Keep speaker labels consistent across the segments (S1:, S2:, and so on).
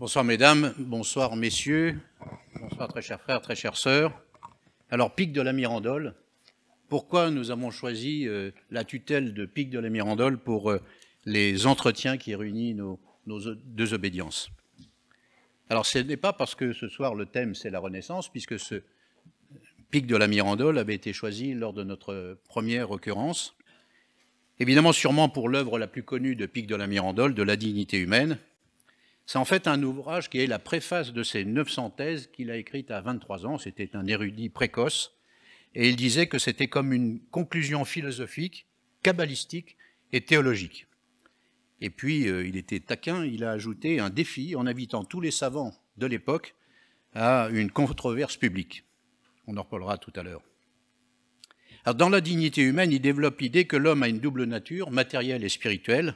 S1: Bonsoir mesdames, bonsoir messieurs, bonsoir très chers frères, très chères sœurs. Alors Pic de la Mirandole, pourquoi nous avons choisi euh, la tutelle de Pic de la Mirandole pour euh, les entretiens qui réunissent nos, nos deux obédiences Alors ce n'est pas parce que ce soir le thème c'est la Renaissance, puisque ce Pic de la Mirandole avait été choisi lors de notre première occurrence, évidemment sûrement pour l'œuvre la plus connue de Pic de la Mirandole, de la dignité humaine, c'est en fait un ouvrage qui est la préface de ses 900 thèses qu'il a écrites à 23 ans. C'était un érudit précoce. Et il disait que c'était comme une conclusion philosophique, kabbalistique et théologique. Et puis, euh, il était taquin, il a ajouté un défi en invitant tous les savants de l'époque à une controverse publique. On en reparlera tout à l'heure. dans la dignité humaine, il développe l'idée que l'homme a une double nature, matérielle et spirituelle,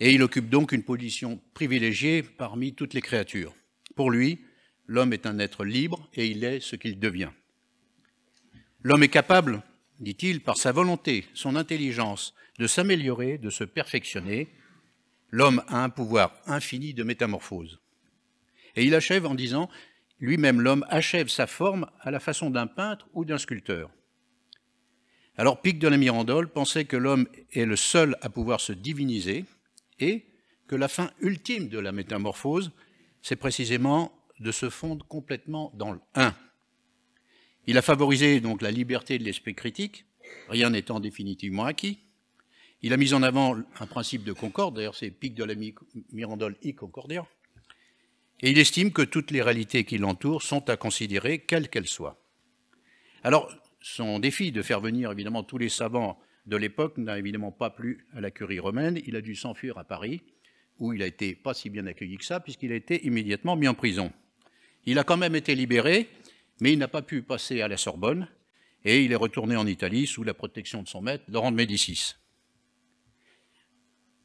S1: et il occupe donc une position privilégiée parmi toutes les créatures. Pour lui, l'homme est un être libre et il est ce qu'il devient. L'homme est capable, dit-il, par sa volonté, son intelligence, de s'améliorer, de se perfectionner. L'homme a un pouvoir infini de métamorphose. Et il achève en disant, lui-même l'homme achève sa forme à la façon d'un peintre ou d'un sculpteur. Alors Pic de la Mirandole pensait que l'homme est le seul à pouvoir se diviniser, et que la fin ultime de la métamorphose, c'est précisément de se fondre complètement dans le un. Il a favorisé donc la liberté de l'esprit critique, rien n'étant définitivement acquis. Il a mis en avant un principe de concorde, d'ailleurs c'est Pic de la Mirandole y Concordia, et il estime que toutes les réalités qui l'entourent sont à considérer quelles qu'elles soient. Alors, son défi de faire venir évidemment tous les savants de l'époque n'a évidemment pas plu à la curie romaine. Il a dû s'enfuir à Paris, où il a été pas si bien accueilli que ça, puisqu'il a été immédiatement mis en prison. Il a quand même été libéré, mais il n'a pas pu passer à la Sorbonne, et il est retourné en Italie sous la protection de son maître, Laurent de Médicis.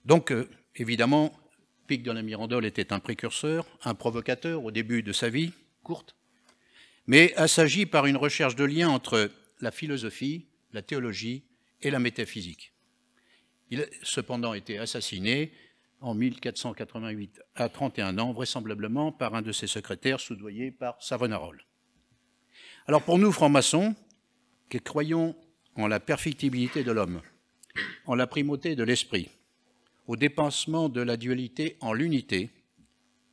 S1: Donc, euh, évidemment, Pic de la Mirandole était un précurseur, un provocateur au début de sa vie, courte, mais assagi par une recherche de lien entre la philosophie, la théologie et la métaphysique. Il a cependant été assassiné en 1488 à 31 ans, vraisemblablement par un de ses secrétaires soudoyé par Savonarole. Alors pour nous, francs-maçons, qui croyons en la perfectibilité de l'homme, en la primauté de l'esprit, au dépensement de la dualité en l'unité,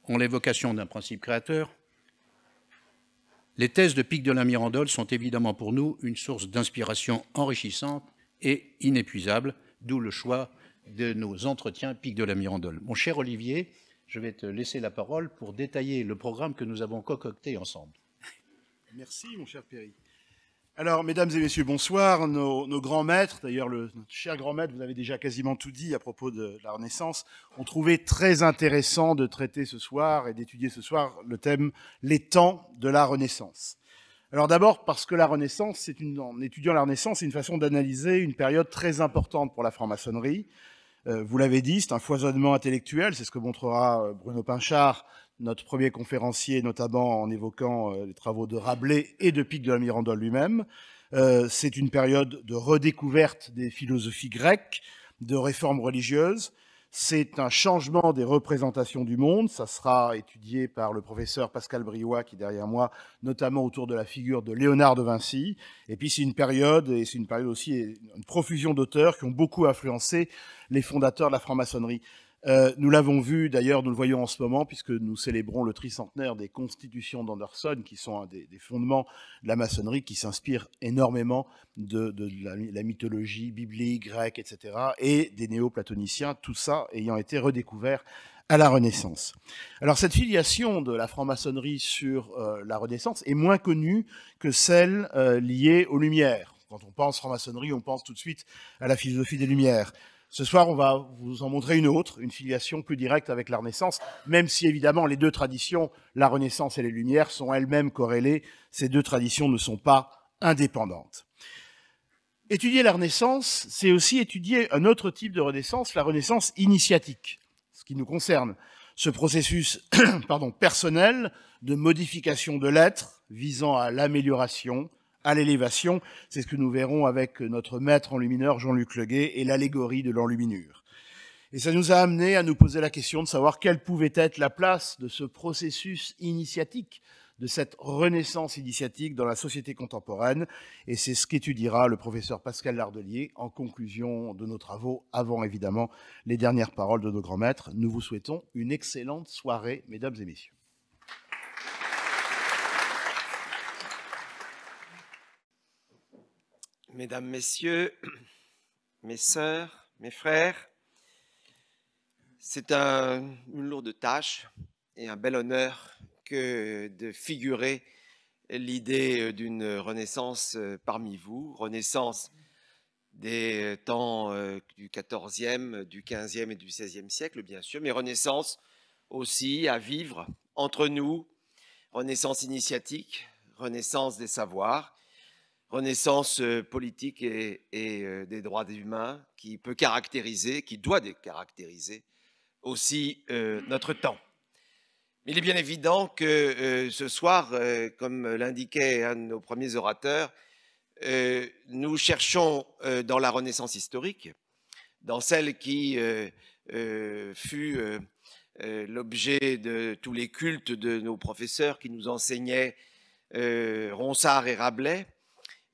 S1: en l'évocation d'un principe créateur, les thèses de Pic de la Mirandole sont évidemment pour nous une source d'inspiration enrichissante et inépuisable, d'où le choix de nos entretiens Pic de la Mirandole. Mon cher Olivier, je vais te laisser la parole
S2: pour détailler le programme que nous avons cococté ensemble. Merci, mon cher Perry. Alors, mesdames et messieurs, bonsoir. Nos, grands maîtres, d'ailleurs, notre cher grand maître, vous avez déjà quasiment tout dit à propos de la Renaissance, ont trouvé très intéressant de traiter ce soir et d'étudier ce soir le thème Les temps de la Renaissance. Alors d'abord parce que la Renaissance, c'est en étudiant la Renaissance, c'est une façon d'analyser une période très importante pour la franc-maçonnerie. Euh, vous l'avez dit, c'est un foisonnement intellectuel, c'est ce que montrera euh, Bruno Pinchard, notre premier conférencier, notamment en évoquant euh, les travaux de Rabelais et de Pic de la Mirandole lui-même. c'est une période de redécouverte des philosophies grecques, de réformes religieuses, c'est un changement des représentations du monde. Ça sera étudié par le professeur Pascal Briouat, qui est derrière moi, notamment autour de la figure de Léonard de Vinci. Et puis, c'est une période, et c'est une période aussi, une profusion d'auteurs qui ont beaucoup influencé les fondateurs de la franc-maçonnerie. Euh, nous l'avons vu d'ailleurs, nous le voyons en ce moment, puisque nous célébrons le tricentenaire des constitutions d'Anderson, qui sont un des, fondements de la maçonnerie, qui s'inspire énormément de, la, mythologie biblique, grecque, etc., et des néo néoplatoniciens, tout ça ayant été redécouvert à la Renaissance. Alors cette filiation de la franc-maçonnerie sur euh, la Renaissance est moins connue que celle euh, liée aux Lumières. Quand on pense franc-maçonnerie, on pense tout de suite à la philosophie des Lumières. Ce soir, on va vous en montrer une autre, une filiation plus directe avec la Renaissance, même si évidemment les deux traditions, la Renaissance et les Lumières, sont elles-mêmes corrélées. Ces deux traditions ne sont pas indépendantes. Étudier la Renaissance, c'est aussi étudier un autre type de Renaissance, la Renaissance initiatique, ce qui nous concerne. Ce processus pardon, personnel de modification de l'être visant à l'amélioration, à l'élévation. C'est ce que nous verrons avec notre maître enlumineur Jean-Luc Leguet et l'allégorie de l'enluminure. Et ça nous a amené à nous poser la question de savoir quelle pouvait être la place de ce processus initiatique, de cette renaissance initiatique dans la société contemporaine. Et c'est ce qu'étudiera le professeur Pascal Lardelier en conclusion de nos travaux, avant évidemment les dernières paroles de nos grands maîtres. Nous vous souhaitons une excellente soirée, mesdames et
S3: messieurs. mesdames, messieurs, mes sœurs, mes frères, c'est une lourde tâche et un bel honneur que de figurer l'idée euh, d'une renaissance euh, parmi vous, renaissance des euh, temps du XIVe, du XVe et du XVIe siècle, bien sûr, mais renaissance aussi à vivre entre nous, renaissance initiatique, renaissance des savoirs, renaissance euh, politique et, euh, des droits des humains qui peut caractériser, qui doit caractériser aussi euh, notre temps. Mais Il est bien évident que ce soir, comme l'indiquait un de nos premiers orateurs, nous cherchons dans la Renaissance historique, dans celle qui fut l'objet de tous les cultes de nos professeurs qui nous enseignaient Ronsard et Rabelais,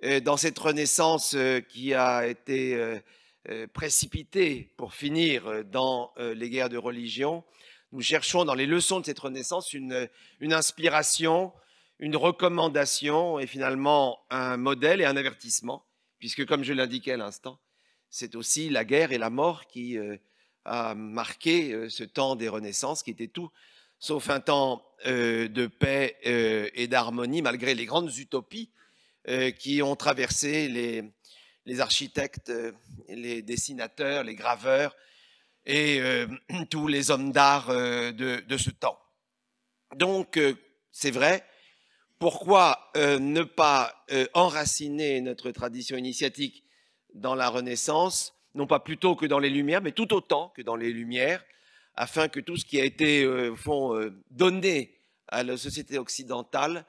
S3: euh, dans cette renaissance euh, qui a été euh, précipitée pour finir dans les guerres de religion, nous cherchons dans les leçons de cette renaissance une, inspiration, une recommandation et finalement un modèle et un avertissement, puisque comme je l'indiquais à l'instant, c'est aussi la guerre et la mort qui a marqué ce temps des renaissances, qui était tout sauf un temps de paix et d'harmonie, malgré les grandes utopies euh, qui ont traversé les, architectes, euh, les dessinateurs, les graveurs et euh, tous les hommes d'art de, ce temps. Donc, c'est vrai, pourquoi ne pas enraciner notre tradition initiatique dans la Renaissance, non pas plutôt que dans les Lumières, mais tout autant que dans les Lumières, afin que tout ce qui a été au fond, donné à la société occidentale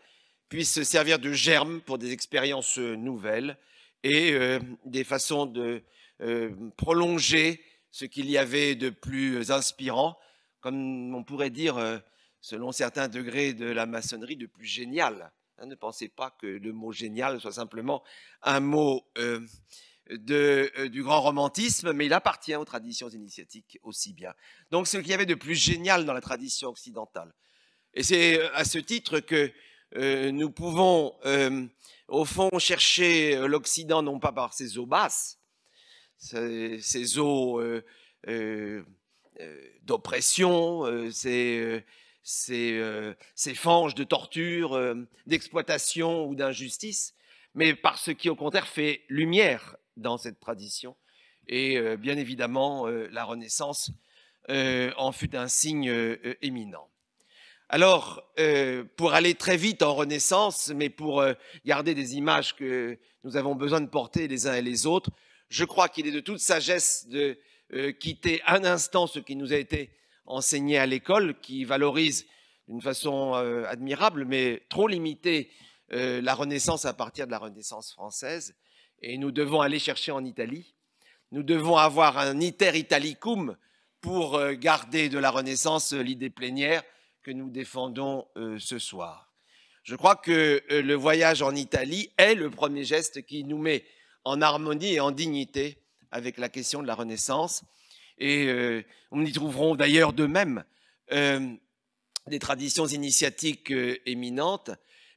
S3: puissent servir de germe pour des expériences euh, nouvelles et euh, des façons de euh, prolonger ce qu'il y avait de plus inspirant, comme on pourrait dire, selon certains degrés de la maçonnerie, de plus génial. Hein, ne pensez pas que le mot génial soit simplement un mot de, du grand romantisme, mais il appartient aux traditions initiatiques aussi bien. Donc ce qu'il y avait de plus génial dans la tradition occidentale. Et c'est à ce titre que euh, nous pouvons, euh, au fond, chercher euh, l'Occident non pas par ses eaux basses, ses, eaux d'oppression, ses, ses, fanges de torture, d'exploitation ou d'injustice, mais par ce qui, au contraire, fait lumière dans cette tradition. Et bien évidemment, la Renaissance en fut un signe éminent. Alors, euh, pour aller très vite en Renaissance, mais pour euh, garder des images que nous avons besoin de porter les uns et les autres, je crois qu'il est de toute sagesse de euh, quitter un instant ce qui nous a été enseigné à l'école, qui valorise d'une façon admirable, mais trop limitée, la Renaissance à partir de la Renaissance française. Et nous devons aller chercher en Italie. Nous devons avoir un iter italicum pour garder de la Renaissance l'idée plénière que nous défendons euh, ce soir. Je crois que euh, le voyage en Italie est le premier geste qui nous met en harmonie et en dignité avec la question de la Renaissance. Et nous euh, on y trouverons d'ailleurs de même des traditions initiatiques éminentes.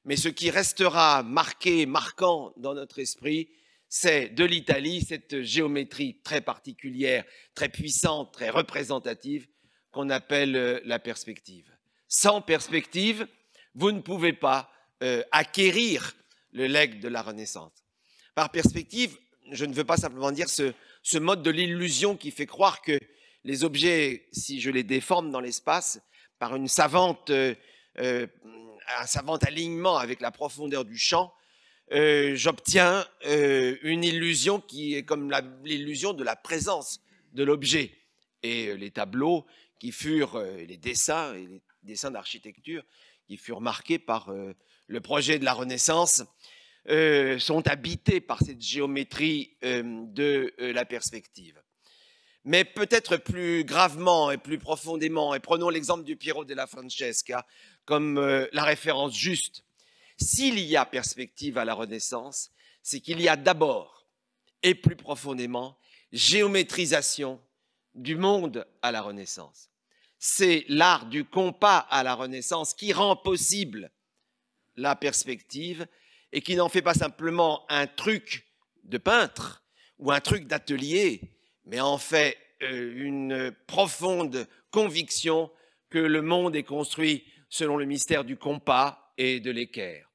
S3: Mais ce qui restera marqué, marquant dans notre esprit, c'est de l'Italie cette géométrie très particulière, très puissante, très représentative qu'on appelle la perspective sans perspective, vous ne pouvez pas euh, acquérir le legs de la Renaissance. Par perspective, je ne veux pas simplement dire ce, mode de l'illusion qui fait croire que les objets, si je les déforme dans l'espace, par euh, euh, un savant alignement avec la profondeur du champ, j'obtiens une illusion qui est comme l'illusion de la présence de l'objet. Et les tableaux qui furent, les dessins et les dessins d'architecture qui furent marqués par euh, le projet de la Renaissance euh, sont habités par cette géométrie euh, de la perspective. Mais peut-être plus gravement et plus profondément, et prenons l'exemple du Piero della Francesca comme la référence juste, s'il y a perspective à la Renaissance, c'est qu'il y a d'abord et plus profondément géométrisation du monde à la Renaissance c'est l'art du compas à la Renaissance qui rend possible la perspective et qui n'en fait pas simplement un truc de peintre ou un truc d'atelier, mais en fait euh, une profonde conviction que le monde est construit selon le mystère du compas et de l'équerre.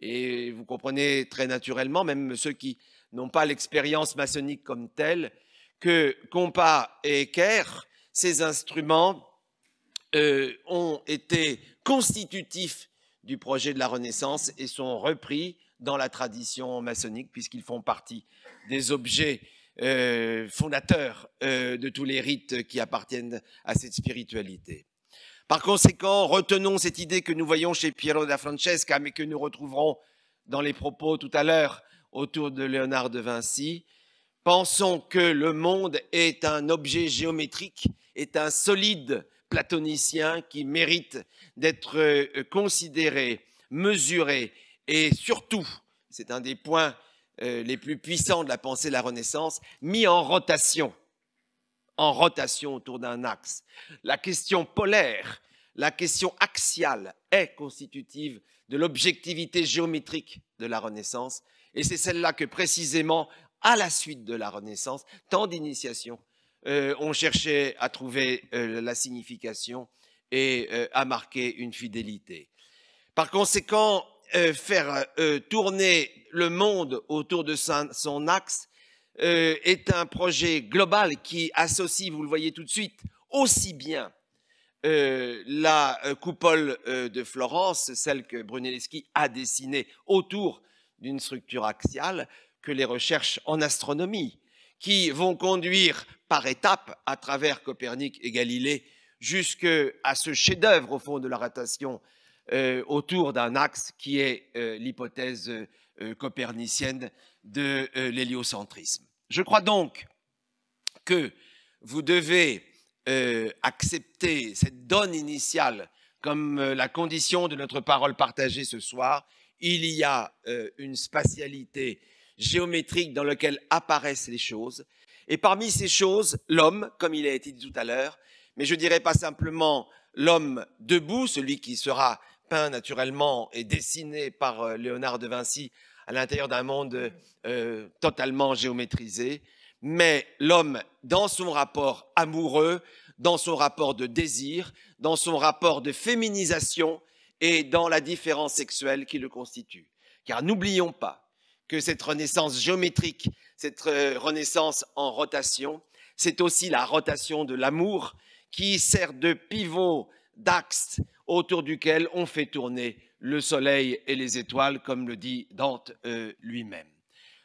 S3: Et vous comprenez très naturellement, même ceux qui n'ont pas l'expérience maçonnique comme telle, que compas et équerre, ces instruments euh, ont été constitutifs du projet de la Renaissance et sont repris dans la tradition maçonnique puisqu'ils font partie des objets euh, fondateurs euh, de tous les rites qui appartiennent à cette spiritualité. Par conséquent, retenons cette idée que nous voyons chez Piero da Francesca, mais que nous retrouverons dans les propos tout à l'heure autour de Léonard de Vinci. Pensons que le monde est un objet géométrique, est un solide platonicien qui mérite d'être euh, considéré, mesuré et surtout, c'est un des points euh, les plus puissants de la pensée de la Renaissance, mis en rotation, en rotation autour d'un axe. La question polaire, la question axiale est constitutive de l'objectivité géométrique de la Renaissance, et c'est celle-là que précisément, à la suite de la Renaissance, tant d'initiations euh, on cherchait à trouver euh, la signification et euh, à marquer une fidélité. Par conséquent, faire tourner le monde autour de son, axe est un projet global qui associe, vous le voyez tout de suite, aussi bien la coupole de Florence, celle que Brunelleschi a dessinée autour d'une structure axiale, que les recherches en astronomie qui vont conduire par étapes à travers Copernic et Galilée jusqu'à ce chef-d'œuvre au fond de la rotation euh, autour d'un axe qui est euh, l'hypothèse euh, copernicienne de l'héliocentrisme. Je crois donc que vous devez accepter cette donne initiale comme la condition de notre parole partagée ce soir. Il y a une spatialité géométrique dans lequel apparaissent les choses. Et parmi ces choses, l'homme, comme il a été dit tout à l'heure, mais je ne dirais pas simplement l'homme debout, celui qui sera peint naturellement et dessiné par euh, Léonard de Vinci à l'intérieur d'un monde mm. euh, totalement géométrisé, mais l'homme dans son rapport amoureux, dans son rapport de désir, dans son rapport de féminisation et dans la différence sexuelle qui le constitue. Car n'oublions pas que cette renaissance géométrique, cette euh, renaissance en rotation, c'est aussi la rotation de l'amour qui sert de pivot, d'axe autour duquel on fait tourner le soleil et les étoiles, comme le dit Dante euh, lui-même.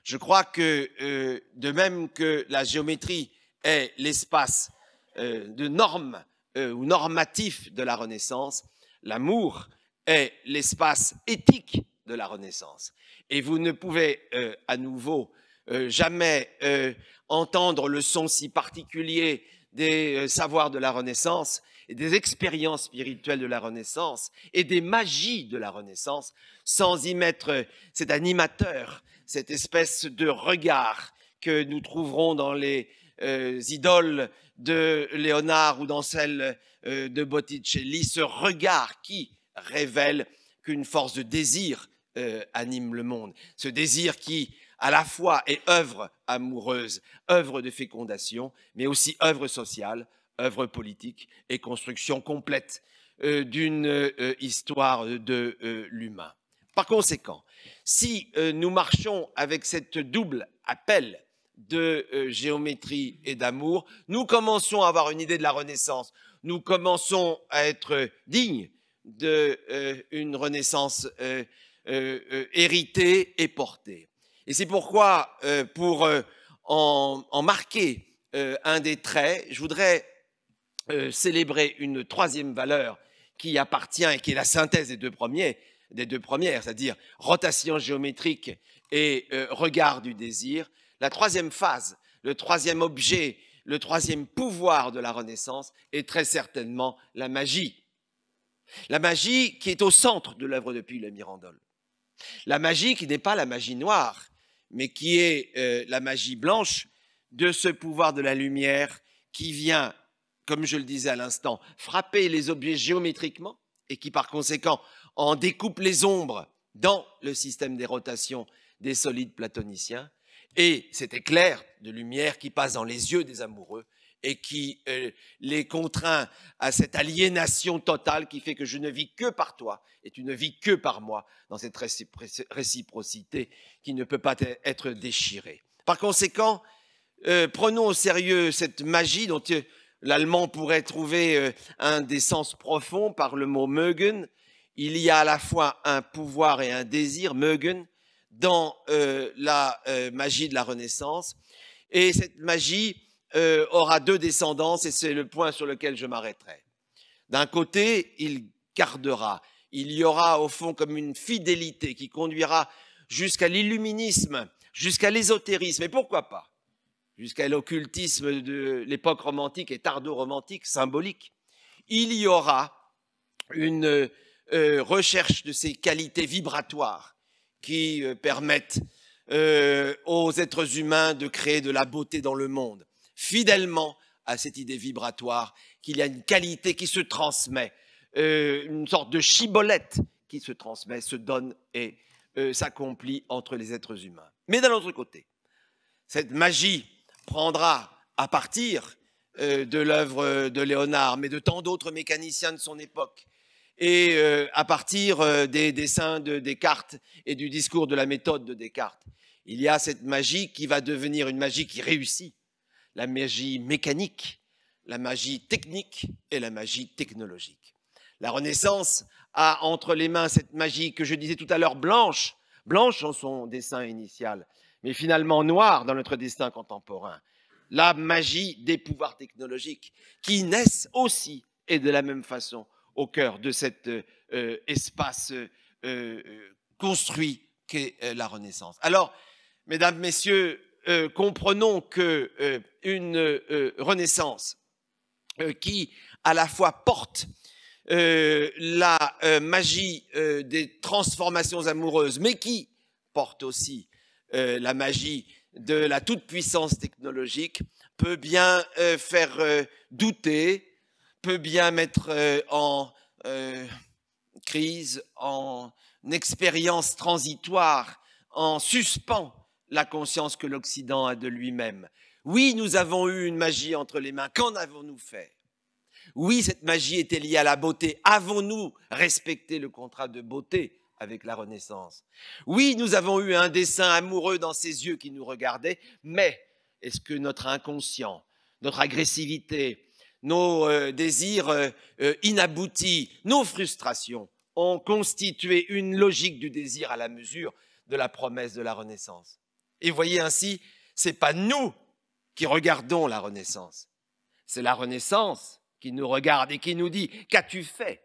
S3: Je crois que euh, de même que la géométrie est l'espace de normes ou normatif de la Renaissance, l'amour est l'espace éthique de la Renaissance. Et vous ne pouvez euh, à nouveau euh, jamais euh, entendre le son si particulier des savoirs de la Renaissance et des expériences spirituelles de la Renaissance et des magies de la Renaissance sans y mettre cet animateur, cette espèce de regard que nous trouverons dans les idoles de Léonard ou dans celles de Botticelli, ce regard qui révèle qu'une force de désir euh, anime le monde. Ce désir qui, à la fois, est œuvre amoureuse, œuvre de fécondation, mais aussi œuvre sociale, œuvre politique et construction complète euh, d'une euh, histoire de l'humain. Par conséquent, si nous marchons avec cette double appel de géométrie et d'amour, nous commençons à avoir une idée de la Renaissance, nous commençons à être dignes d'une renaissance euh, euh, hérité et porté. Et c'est pourquoi, euh, pour en, marquer un des traits, je voudrais célébrer une troisième valeur qui appartient et qui est la synthèse des deux premiers, des deux premières, c'est-à-dire rotation géométrique et regard du désir. La troisième phase, le troisième objet, le troisième pouvoir de la Renaissance est très certainement la magie. La magie qui est au centre de l'œuvre de le Mirandole. La magie qui n'est pas la magie noire, mais qui est euh, la magie blanche de ce pouvoir de la lumière qui vient, comme je le disais à l'instant, frapper les objets géométriquement et qui par conséquent en découpe les ombres dans le système des rotations des solides platoniciens. Et cet éclair de lumière qui passe dans les yeux des amoureux et qui euh, les contraint à cette aliénation totale qui fait que je ne vis que par toi et tu ne vis que par moi dans cette réciprocité qui ne peut pas être déchirée. Par conséquent, euh, prenons au sérieux cette magie dont euh, l'allemand pourrait trouver un des sens profonds par le mot Mögen. Il y a à la fois un pouvoir et un désir, Mögen, dans la magie de la Renaissance. Et cette magie euh, aura deux descendants, et c'est le point sur lequel je m'arrêterai. D'un côté, il gardera, il y aura au fond comme une fidélité qui conduira jusqu'à l'illuminisme, jusqu'à l'ésotérisme, et pourquoi pas, jusqu'à l'occultisme de l'époque romantique et tardo-romantique, symbolique. Il y aura une euh, recherche de ces qualités vibratoires qui euh, permettent aux êtres humains de créer de la beauté dans le monde fidèlement à cette idée vibratoire qu'il y a une qualité qui se transmet, euh, une sorte de chibolette qui se transmet, se donne et euh, s'accomplit entre les êtres humains. Mais d'un autre côté, cette magie prendra à partir euh, de l'œuvre de Léonard, mais de tant d'autres mécaniciens de son époque, et à partir des dessins de Descartes et du discours de la méthode de Descartes, il y a cette magie qui va devenir une magie qui réussit, la magie mécanique, la magie technique et la magie technologique. La Renaissance a entre les mains cette magie que je disais tout à l'heure blanche, blanche en son dessin initial, mais finalement noire dans notre destin contemporain. La magie des pouvoirs technologiques qui naissent aussi et de la même façon au cœur de cet euh, espace euh, euh, construit qu'est la Renaissance. Alors, mesdames, messieurs, euh, comprenons que euh, une euh, renaissance qui à la fois porte la magie des transformations amoureuses, mais qui porte aussi la magie de la toute-puissance technologique, peut bien faire douter, peut bien mettre en crise, en expérience transitoire, en suspens la conscience que l'Occident a de lui-même. Oui, nous avons eu une magie entre les mains. Qu'en avons-nous fait Oui, cette magie était liée à la beauté. Avons-nous respecté le contrat de beauté avec la Renaissance Oui, nous avons eu un dessin amoureux dans ses yeux qui nous regardait, mais est-ce que notre inconscient, notre agressivité, nos euh, désirs euh, euh, inaboutis, nos frustrations ont constitué une logique du désir à la mesure de la promesse de la Renaissance et voyez ainsi, ce n'est pas nous qui regardons la Renaissance. C'est la Renaissance qui nous regarde et qui nous dit Qu'as-tu fait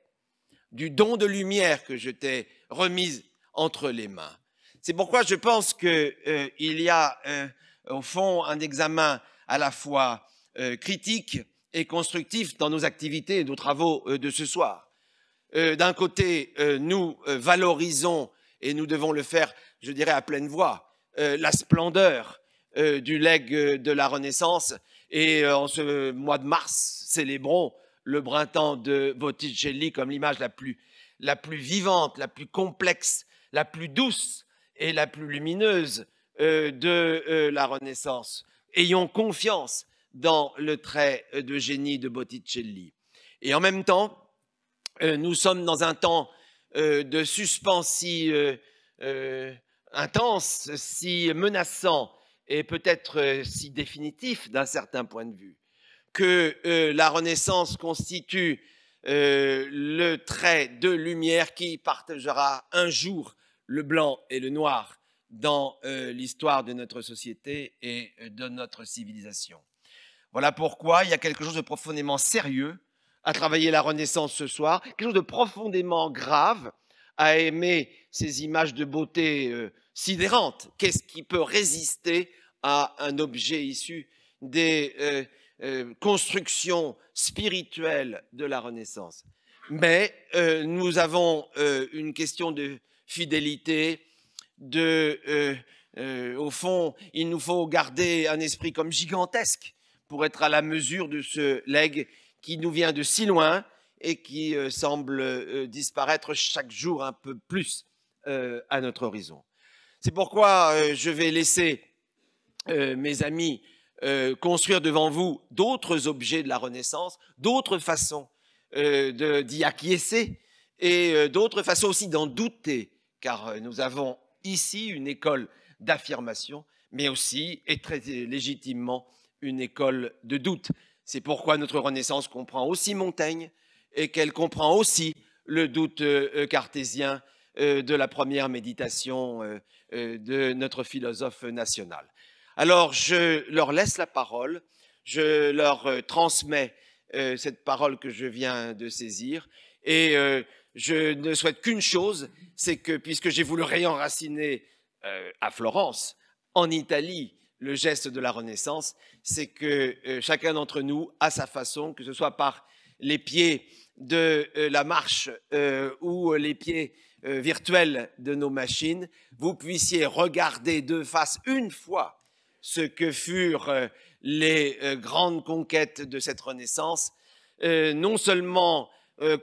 S3: du don de lumière que je t'ai remise entre les mains C'est pourquoi je pense qu'il euh, y a, euh, au fond, un examen à la fois euh, critique et constructif dans nos activités et nos travaux de ce soir. D'un côté, nous valorisons, et nous devons le faire, je dirais, à pleine voix, euh, la splendeur euh, du legs euh, de la Renaissance. Et en ce mois de mars, célébrons le printemps de Botticelli comme l'image la plus, la plus vivante, la plus complexe, la plus douce et la plus lumineuse de la Renaissance. Ayons confiance dans le trait de génie de Botticelli. Et en même temps, nous sommes dans un temps de suspensie intense, si menaçant et peut-être euh, si définitif d'un certain point de vue, que euh, la Renaissance constitue euh, le trait de lumière qui partagera un jour le blanc et le noir dans l'histoire de notre société et de notre civilisation. Voilà pourquoi il y a quelque chose de profondément sérieux à travailler la Renaissance ce soir, quelque chose de profondément grave à aimer ces images de beauté sidérante. Qu'est-ce qui peut résister à un objet issu des euh, euh, constructions spirituelles de la Renaissance Mais euh, nous avons une question de fidélité, au fond, il nous faut garder un esprit comme gigantesque pour être à la mesure de ce legs qui nous vient de si loin et qui semble disparaître chaque jour un peu plus à notre horizon. C'est pourquoi euh, je vais laisser euh, mes amis euh, construire devant vous d'autres objets de la Renaissance, d'autres façons d'y acquiescer et d'autres façons aussi d'en douter, car nous avons ici une école d'affirmation, mais aussi, et très légitimement, une école de doute. C'est pourquoi notre Renaissance comprend aussi Montaigne et qu'elle comprend aussi le doute cartésien euh, de la première méditation euh, euh, de notre philosophe national. Alors je leur laisse la parole, je leur transmets cette parole que je viens de saisir et je ne souhaite qu'une chose, c'est que puisque j'ai voulu réenraciner à Florence, en Italie, le geste de la Renaissance, c'est que chacun d'entre nous, à sa façon, que ce soit par les pieds de la marche ou les pieds euh, de nos machines, vous puissiez regarder de face une fois ce que furent euh, les euh, grandes conquêtes de cette Renaissance, non seulement,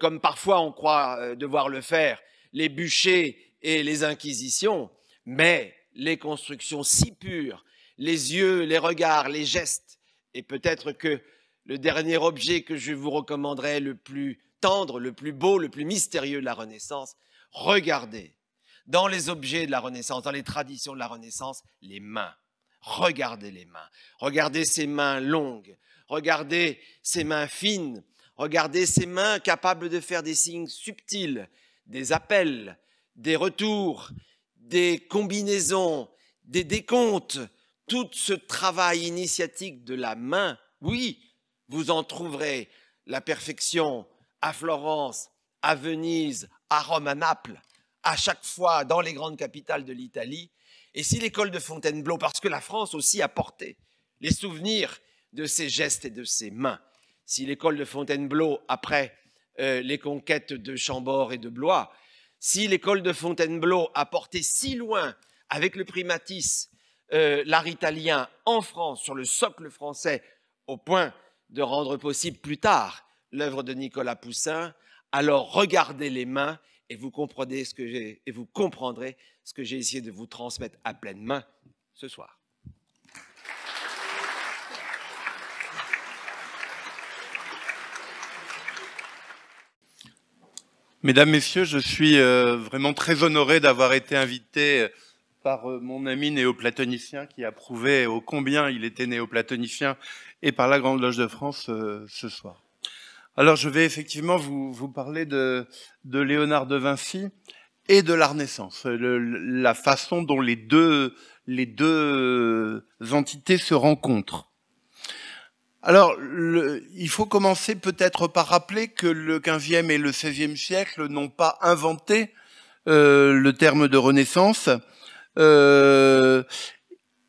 S3: comme parfois on croit devoir le faire, les bûchers et les inquisitions, mais les constructions si pures, les yeux, les regards, les gestes, et peut-être que le dernier objet que je vous recommanderais le plus tendre, le plus beau, le plus mystérieux de la Renaissance, Regardez dans les objets de la Renaissance, dans les traditions de la Renaissance, les mains. Regardez les mains. Regardez ces mains longues. Regardez ces mains fines. Regardez ces mains capables de faire des signes subtils, des appels, des retours, des combinaisons, des décomptes. Tout ce travail initiatique de la main, oui, vous en trouverez la perfection à Florence, à Venise, à Rome, à Naples, à chaque fois dans les grandes capitales de l'Italie. Et si l'école de Fontainebleau, parce que la France aussi a porté les souvenirs de ses gestes et de ses mains, si l'école de Fontainebleau, après euh, les conquêtes de Chambord et de Blois, si l'école de Fontainebleau a porté si loin avec le primatis euh, l'art italien en France, sur le socle français, au point de rendre possible plus tard l'œuvre de Nicolas Poussin, alors regardez les mains et vous, comprenez ce que j'ai, et vous comprendrez ce que j'ai essayé de vous transmettre à pleine main ce soir.
S4: Mesdames, Messieurs, je suis euh, vraiment très honoré d'avoir été invité euh, par euh, mon ami néoplatonicien qui a prouvé ô combien il était néoplatonicien et par la Grande Loge de France ce soir. Alors je vais effectivement vous, parler de, de, Léonard de Vinci et de la Renaissance, la façon dont les deux, les deux euh, entités se rencontrent. Alors, il faut commencer peut-être par rappeler que le 15 et le 16 siècle n'ont pas inventé euh, le terme de Renaissance. Euh,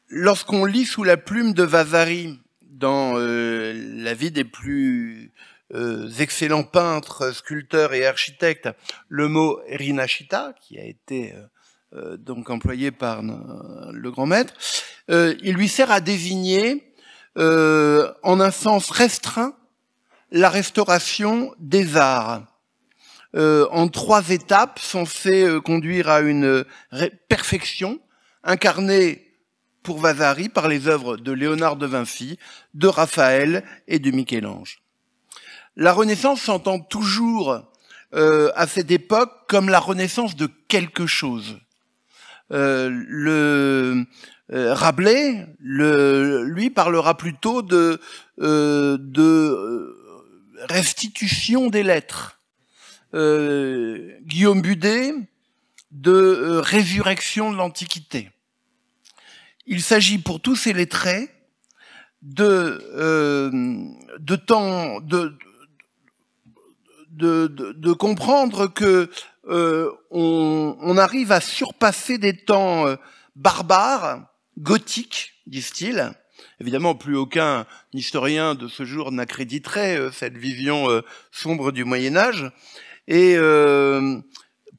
S4: lorsqu'on lit sous la plume de Vasari dans la vie des plus euh, excellents peintres, sculpteurs et architectes le mot rinashita, qui a été euh, euh, donc employé par le grand maître, il lui sert à désigner en un sens restreint la restauration des arts. en trois étapes censées conduire à une perfection, incarnée pour Vasari par les œuvres de Léonard de Vinci, de Raphaël et de Michel-Ange. La Renaissance s'entend toujours euh, à cette époque comme la renaissance de quelque chose. Euh, le euh, Rabelais, le, lui, parlera plutôt de, de restitution des lettres. Guillaume Budet, de résurrection de l'Antiquité. Il s'agit pour tous ces lettrés de, de temps, de, de, comprendre que euh, on, arrive à surpasser des temps euh, barbares, gothiques, disent-ils. Évidemment, plus aucun historien de ce jour n'accréditerait euh, cette vision sombre du Moyen Âge. Et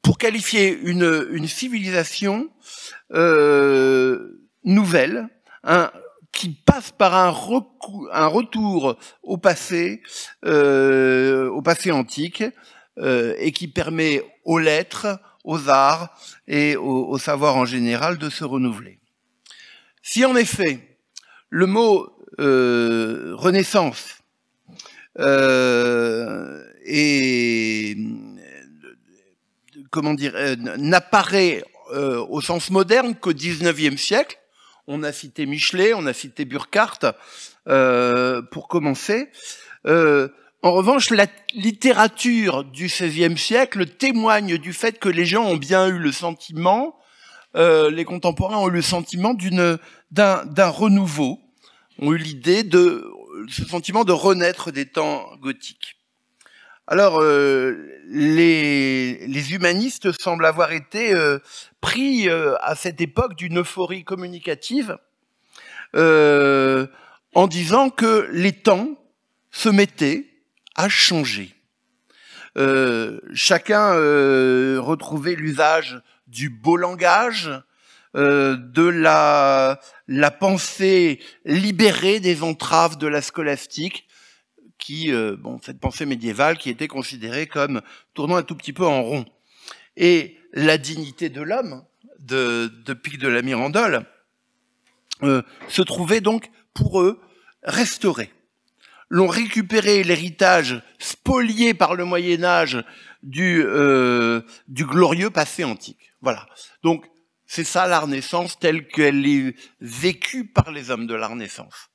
S4: pour qualifier une, une civilisation nouvelle, un, qui passe par un, un retour au passé, euh, au passé antique, euh, et qui permet aux lettres, aux arts et au, savoir en général de se renouveler. Si en effet le mot euh, Renaissance comment dire, n'apparaît au sens moderne qu'au XIXe siècle, on a cité Michelet, on a cité Burckhardt euh, pour commencer. Euh, en revanche, la littérature du XVIe siècle témoigne du fait que les gens ont bien eu le sentiment, euh, les contemporains ont eu le sentiment d'un renouveau, ont eu l'idée de ce sentiment de renaître des temps gothiques. Alors, euh, les, humanistes semblent avoir été euh, pris euh, à cette époque d'une euphorie communicative en disant que les temps se mettaient à changer. chacun retrouvait l'usage du beau langage, de la, la pensée libérée des entraves de la scolastique, qui, euh, bon, cette pensée médiévale qui était considérée comme tournant un tout petit peu en rond. Et la dignité de l'homme, de, de Pic de la Mirandole, euh, se trouvait donc pour eux restaurée. L'ont récupéré l'héritage spolié par le Moyen Âge du, euh, du glorieux passé antique. Voilà. Donc c'est ça la Renaissance telle qu'elle est vécue par les hommes de la Renaissance.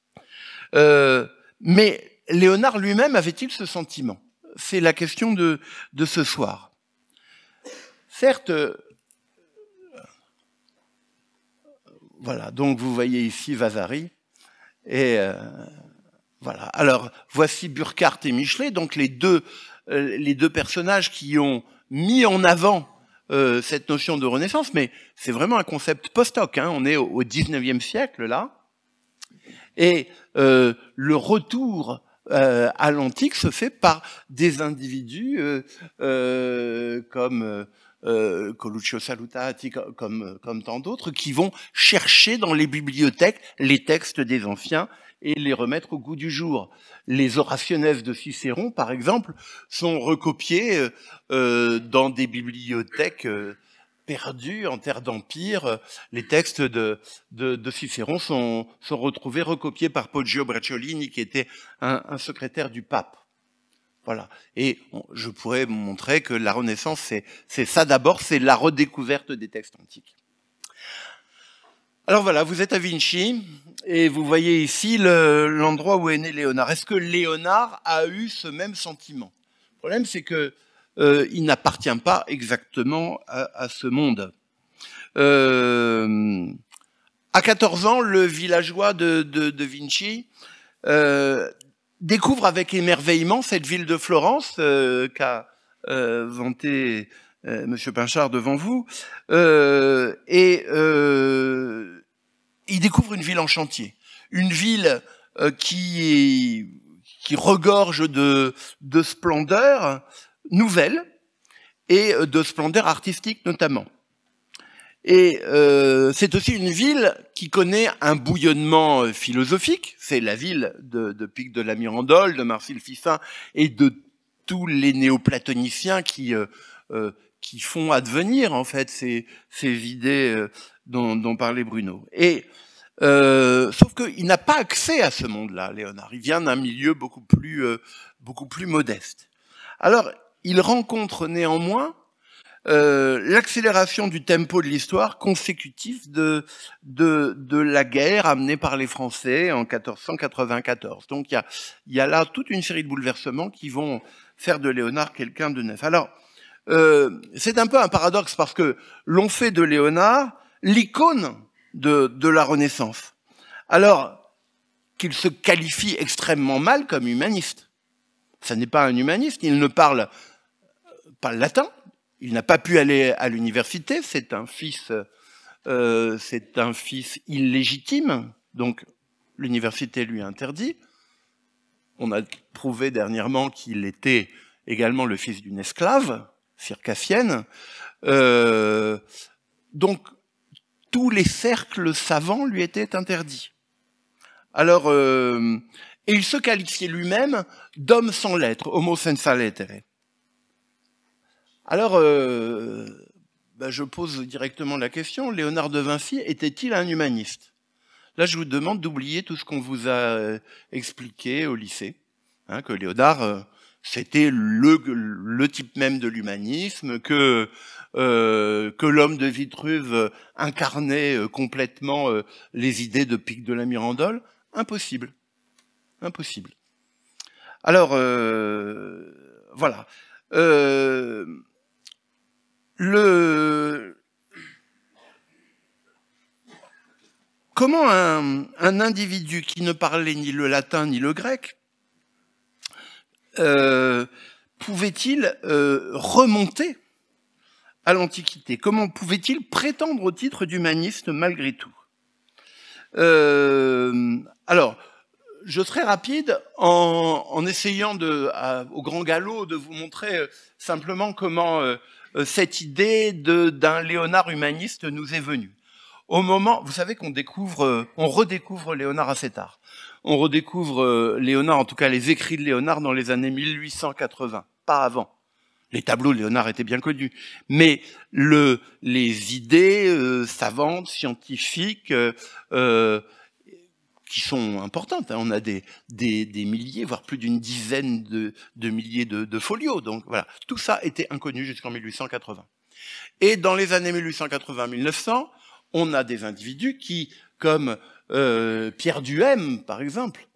S4: Euh, mais Léonard lui-même avait-il ce sentiment C'est la question de, de ce soir. Certes, euh, voilà, donc vous voyez ici Vasari. Et euh, voilà. Alors, voici Burckhardt et Michelet, donc les deux, euh, les deux personnages qui ont mis en avant cette notion de renaissance, mais c'est vraiment un concept post-hoc. Hein. on est au, 19e siècle, là. Et le retour à euh, l'antique se fait par des individus euh, euh comme euh, euh, Coluccio Salutati, comme, comme tant d'autres, qui vont chercher dans les bibliothèques les textes des anciens et les remettre au goût du jour. Les orationnaires de Cicéron, par exemple, sont recopiées dans des bibliothèques perdu en terre d'empire. Les textes de, de, Cicéron sont, sont, retrouvés, recopiés par Poggio Bracciolini, qui était un, secrétaire du pape. Voilà. Et je pourrais montrer que la Renaissance, c'est ça d'abord, c'est la redécouverte des textes antiques. Alors voilà, vous êtes à Vinci et vous voyez ici l'endroit où est né Léonard. Est-ce que Léonard a eu ce même sentiment Le problème, c'est que euh, il n'appartient pas exactement à, ce monde. Euh, à 14 ans, le villageois de, de, Vinci euh, découvre avec émerveillement cette ville de Florence euh, qu'a vanté Monsieur Pinchard devant vous, et il découvre une ville en chantier, une ville qui, qui regorge de, de splendeur, nouvelle et euh, de splendeur artistique notamment. Et euh, c'est aussi une ville qui connaît un bouillonnement euh, philosophique. C'est la ville de, de Pic de la Mirandole, de Marcel Fissin et de tous les néoplatoniciens qui euh, euh qui font advenir en fait ces, ces idées dont, dont, parlait Bruno. Et sauf qu'il n'a pas accès à ce monde-là, Léonard. Il vient d'un milieu beaucoup plus beaucoup plus modeste. Alors il rencontre néanmoins euh, l'accélération du tempo de l'histoire consécutif de, de, la guerre amenée par les Français en 1494. Donc il y a, là toute une série de bouleversements qui vont faire de Léonard quelqu'un de neuf. Alors, euh, c'est un peu un paradoxe parce que l'on fait de Léonard l'icône de la Renaissance. Alors qu'il se qualifie extrêmement mal comme humaniste. Ce n'est pas un humaniste, il ne parle euh, pas le latin, il n'a pas pu aller à l'université, c'est un fils, euh, c'est un fils illégitime, donc l'université lui interdit. On a prouvé dernièrement qu'il était également le fils d'une esclave circassienne. Euh, donc tous les cercles savants lui étaient interdits. Alors, euh, et il se qualifiait lui-même d'homme sans lettres, homo senza lettere. Alors, euh, ben, je pose directement la question, Léonard de Vinci était-il un humaniste Là, je vous demande d'oublier tout ce qu'on vous a euh, expliqué au lycée, hein, que Léonard, euh, c'était le, le, type même de l'humanisme, que, que l'homme de Vitruve incarnait complètement les idées de Pic de la Mirandole. Impossible. Impossible. Alors, euh, voilà. Euh, le... Comment un, individu qui ne parlait ni le latin ni le grec euh, pouvait-il remonter à l'Antiquité Comment pouvait-il prétendre au titre d'humaniste malgré tout Alors, je serai rapide en, en essayant de, au grand galop de vous montrer euh, simplement comment euh, euh, cette idée d'un Léonard humaniste nous est venue. Au moment, vous savez qu'on découvre, on redécouvre Léonard assez tard. On redécouvre Léonard, en tout cas les écrits de Léonard dans les années 1880, pas avant. Les tableaux de Léonard étaient bien connus, mais le, les idées savantes, scientifiques, euh, qui sont importantes. Hein. On a des, des, milliers, voire plus d'une dizaine de, de milliers de, de, folios. Donc voilà, tout ça était inconnu jusqu'en 1880. Et dans les années 1880-1900, on a des individus qui, comme euh, Pierre Duhem, par exemple,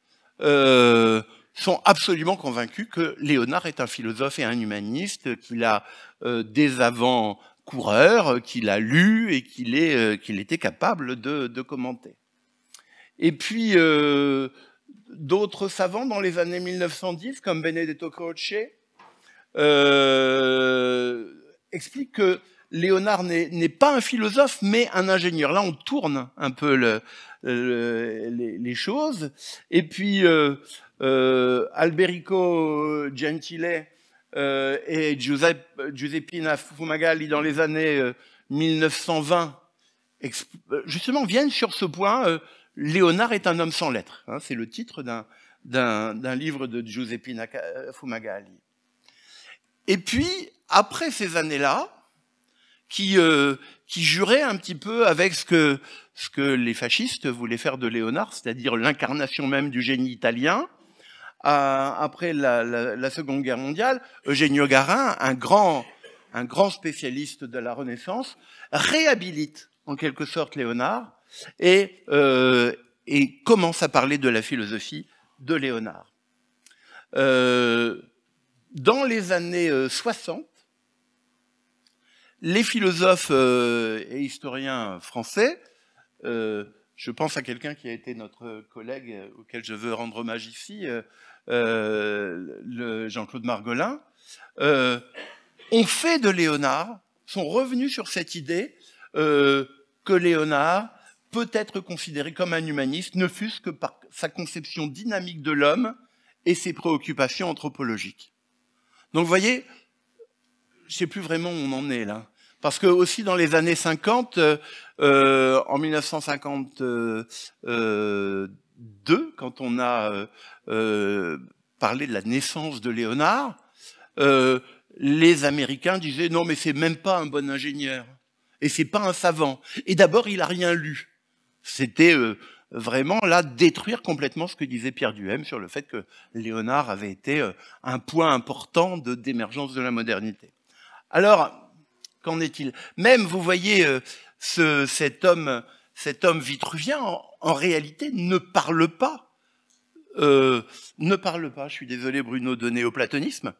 S4: euh, sont absolument convaincus que Léonard est un philosophe et un humaniste, qu'il a euh, des avant-coureurs, qu'il a lu et qu'il qu'il était capable de commenter. Et puis, euh, d'autres savants dans les années 1910, comme Benedetto Croce, euh, expliquent que Léonard n'est pas un philosophe, mais un ingénieur. Là, on tourne un peu les, choses. Et puis, euh, Alberico Gentile et Giuseppe, Giuseppina Fumagalli, dans les années 1920, justement, viennent sur ce point Léonard est un homme sans lettres. Hein, c'est le titre d'un livre de Giuseppe euh, Fumagalli. Et puis, après ces années-là, qui, euh, jurait un petit peu avec ce que, les fascistes voulaient faire de Léonard, c'est-à-dire l'incarnation même du génie italien. après la, Seconde Guerre mondiale, Eugenio Garin, un grand spécialiste de la Renaissance, réhabilite en quelque sorte Léonard euh, et, commence à parler de la philosophie de Léonard. Euh, dans les années 60, euh, les philosophes et historiens français, je pense à quelqu'un qui a été notre collègue auquel je veux rendre hommage ici, Jean-Claude Margolin, ont fait de Léonard, sont revenus sur cette idée que Léonard peut être considéré comme un humaniste, ne fût-ce que par sa conception dynamique de l'homme et ses préoccupations anthropologiques. Donc vous voyez, je ne sais plus vraiment où on en est là. Parce que aussi dans les années 50, euh, euh, en 1952, quand on a euh, parlé de la naissance de Léonard, les Américains disaient non mais c'est même pas un bon ingénieur et c'est pas un savant. Et d'abord il a rien lu. C'était euh, vraiment là détruire complètement ce que disait Pierre Duhem sur le fait que Léonard avait été euh, un point important d'émergence de la modernité. Alors, qu'en est-il Même, vous voyez, euh, cet homme, cet homme vitruvien, en, réalité, ne parle pas. ne parle pas. Je suis désolé, Bruno, de néoplatonisme.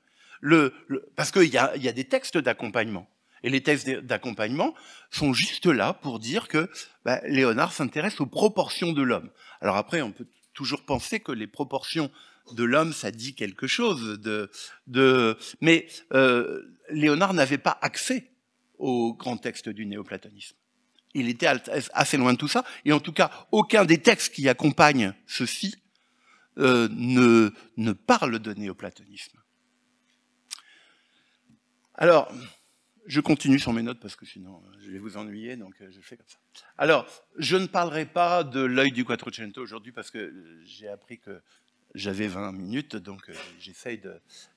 S4: parce qu'il y a des textes d'accompagnement et les textes d'accompagnement sont juste là pour dire que bah, Léonard s'intéresse aux proportions de l'homme. Alors après, on peut toujours penser que les proportions de l'homme, ça dit quelque chose. De, de... Mais euh, Léonard n'avait pas accès aux grands textes du néoplatonisme. Il était assez loin de tout ça, et en tout cas, aucun des textes qui accompagnent ceci euh, ne, ne parle de néoplatonisme. Alors, je continue sur mes notes parce que sinon euh, je vais vous ennuyer, donc euh, je fais comme ça. Alors, je ne parlerai pas de l'œil du Quattrocento aujourd'hui parce que euh, j'ai appris que j'avais 20 minutes, donc j'essaye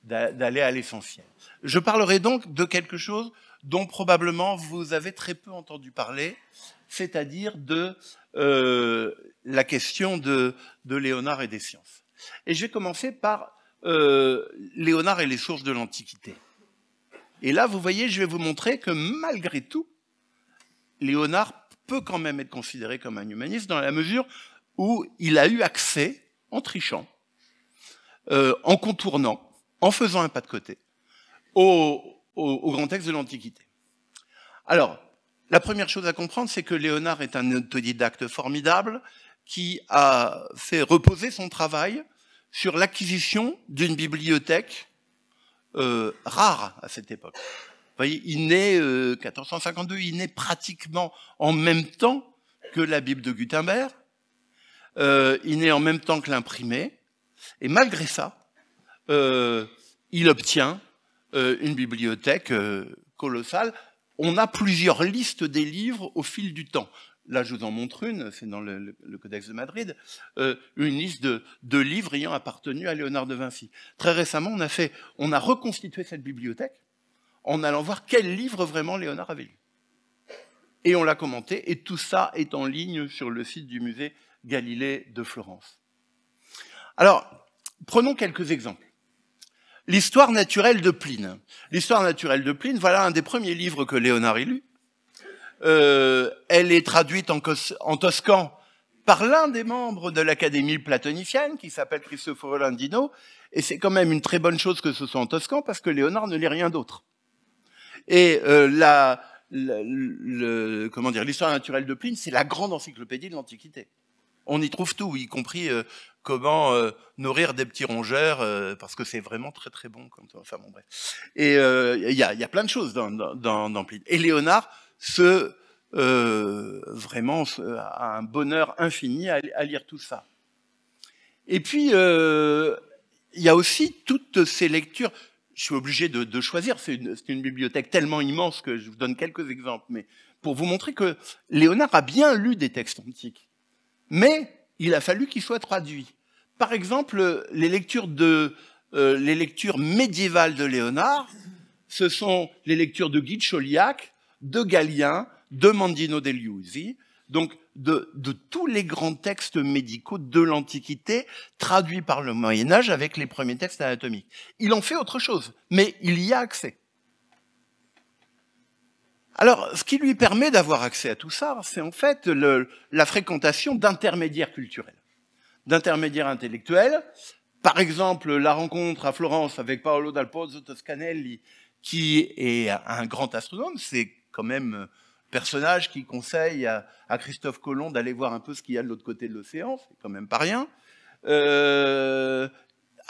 S4: d'aller à l'essentiel. Je parlerai donc de quelque chose dont probablement vous avez très peu entendu parler, c'est-à-dire de la question de, de Léonard et des sciences. Et je vais commencer par Léonard et les sources de l'Antiquité. Et là, vous voyez, je vais vous montrer que malgré tout, Léonard peut quand même être considéré comme un humaniste dans la mesure où il a eu accès, en trichant, euh, en contournant, en faisant un pas de côté, au grand texte de l'Antiquité. Alors, la première chose à comprendre, c'est que Léonard est un autodidacte formidable qui a fait reposer son travail sur l'acquisition d'une bibliothèque euh, rare à cette époque. Vous voyez, il naît euh, 1452, il naît pratiquement en même temps que la Bible de Gutenberg, euh, il naît en même temps que l'imprimé, et malgré ça, euh, il obtient une bibliothèque colossale. On a plusieurs listes des livres au fil du temps là je vous en montre une, c'est dans le, Codex de Madrid, euh, une liste de, livres ayant appartenu à Léonard de Vinci. Très récemment, on a, fait, on a reconstitué cette bibliothèque en allant voir quel livre vraiment Léonard avait lu. Et on l'a commenté, et tout ça est en ligne sur le site du musée Galilée de Florence. Alors, prenons quelques exemples. L'histoire naturelle de Pline. L'histoire naturelle de Pline, voilà un des premiers livres que Léonard a lu. Euh, elle est traduite en, toscan par l'un des membres de l'Académie platonicienne, qui s'appelle Cristoforo Landino, et c'est quand même une très bonne chose que ce soit en toscan, parce que Léonard ne lit rien d'autre. Et euh, la, le, comment dire, l'histoire naturelle de Pline, c'est la grande encyclopédie de l'Antiquité. On y trouve tout, y compris euh, comment nourrir des petits rongeurs, parce que c'est vraiment très très bon. Comme Enfin bon, bref. Et il y a, plein de choses dans, dans, dans Pline. Et Léonard ce euh, vraiment a un bonheur infini à, lire tout ça. Et puis, euh, il y a aussi toutes ces lectures. Je suis obligé de, choisir, c'est une, une, bibliothèque tellement immense que je vous donne quelques exemples, mais pour vous montrer que Léonard a bien lu des textes antiques, mais il a fallu qu'ils soient traduits. Par exemple, les lectures, de, euh, les lectures médiévales de Léonard, ce sont les lectures de Guy de Chauliac, de Galien, de Mandino Liuzzi, donc de, tous les grands textes médicaux de l'Antiquité traduits par le Moyen Âge avec les premiers textes anatomiques. Il en fait autre chose, mais il y a accès. Alors, ce qui lui permet d'avoir accès à tout ça, c'est en fait la fréquentation d'intermédiaires culturels, d'intermédiaires intellectuels. Par exemple, la rencontre à Florence avec Paolo dal Pozzo Toscanelli, qui est un grand astronome, c'est quand même euh, personnage qui conseille à, Christophe Colomb d'aller voir un peu ce qu'il y a de l'autre côté de l'océan, c'est quand même pas rien. Euh,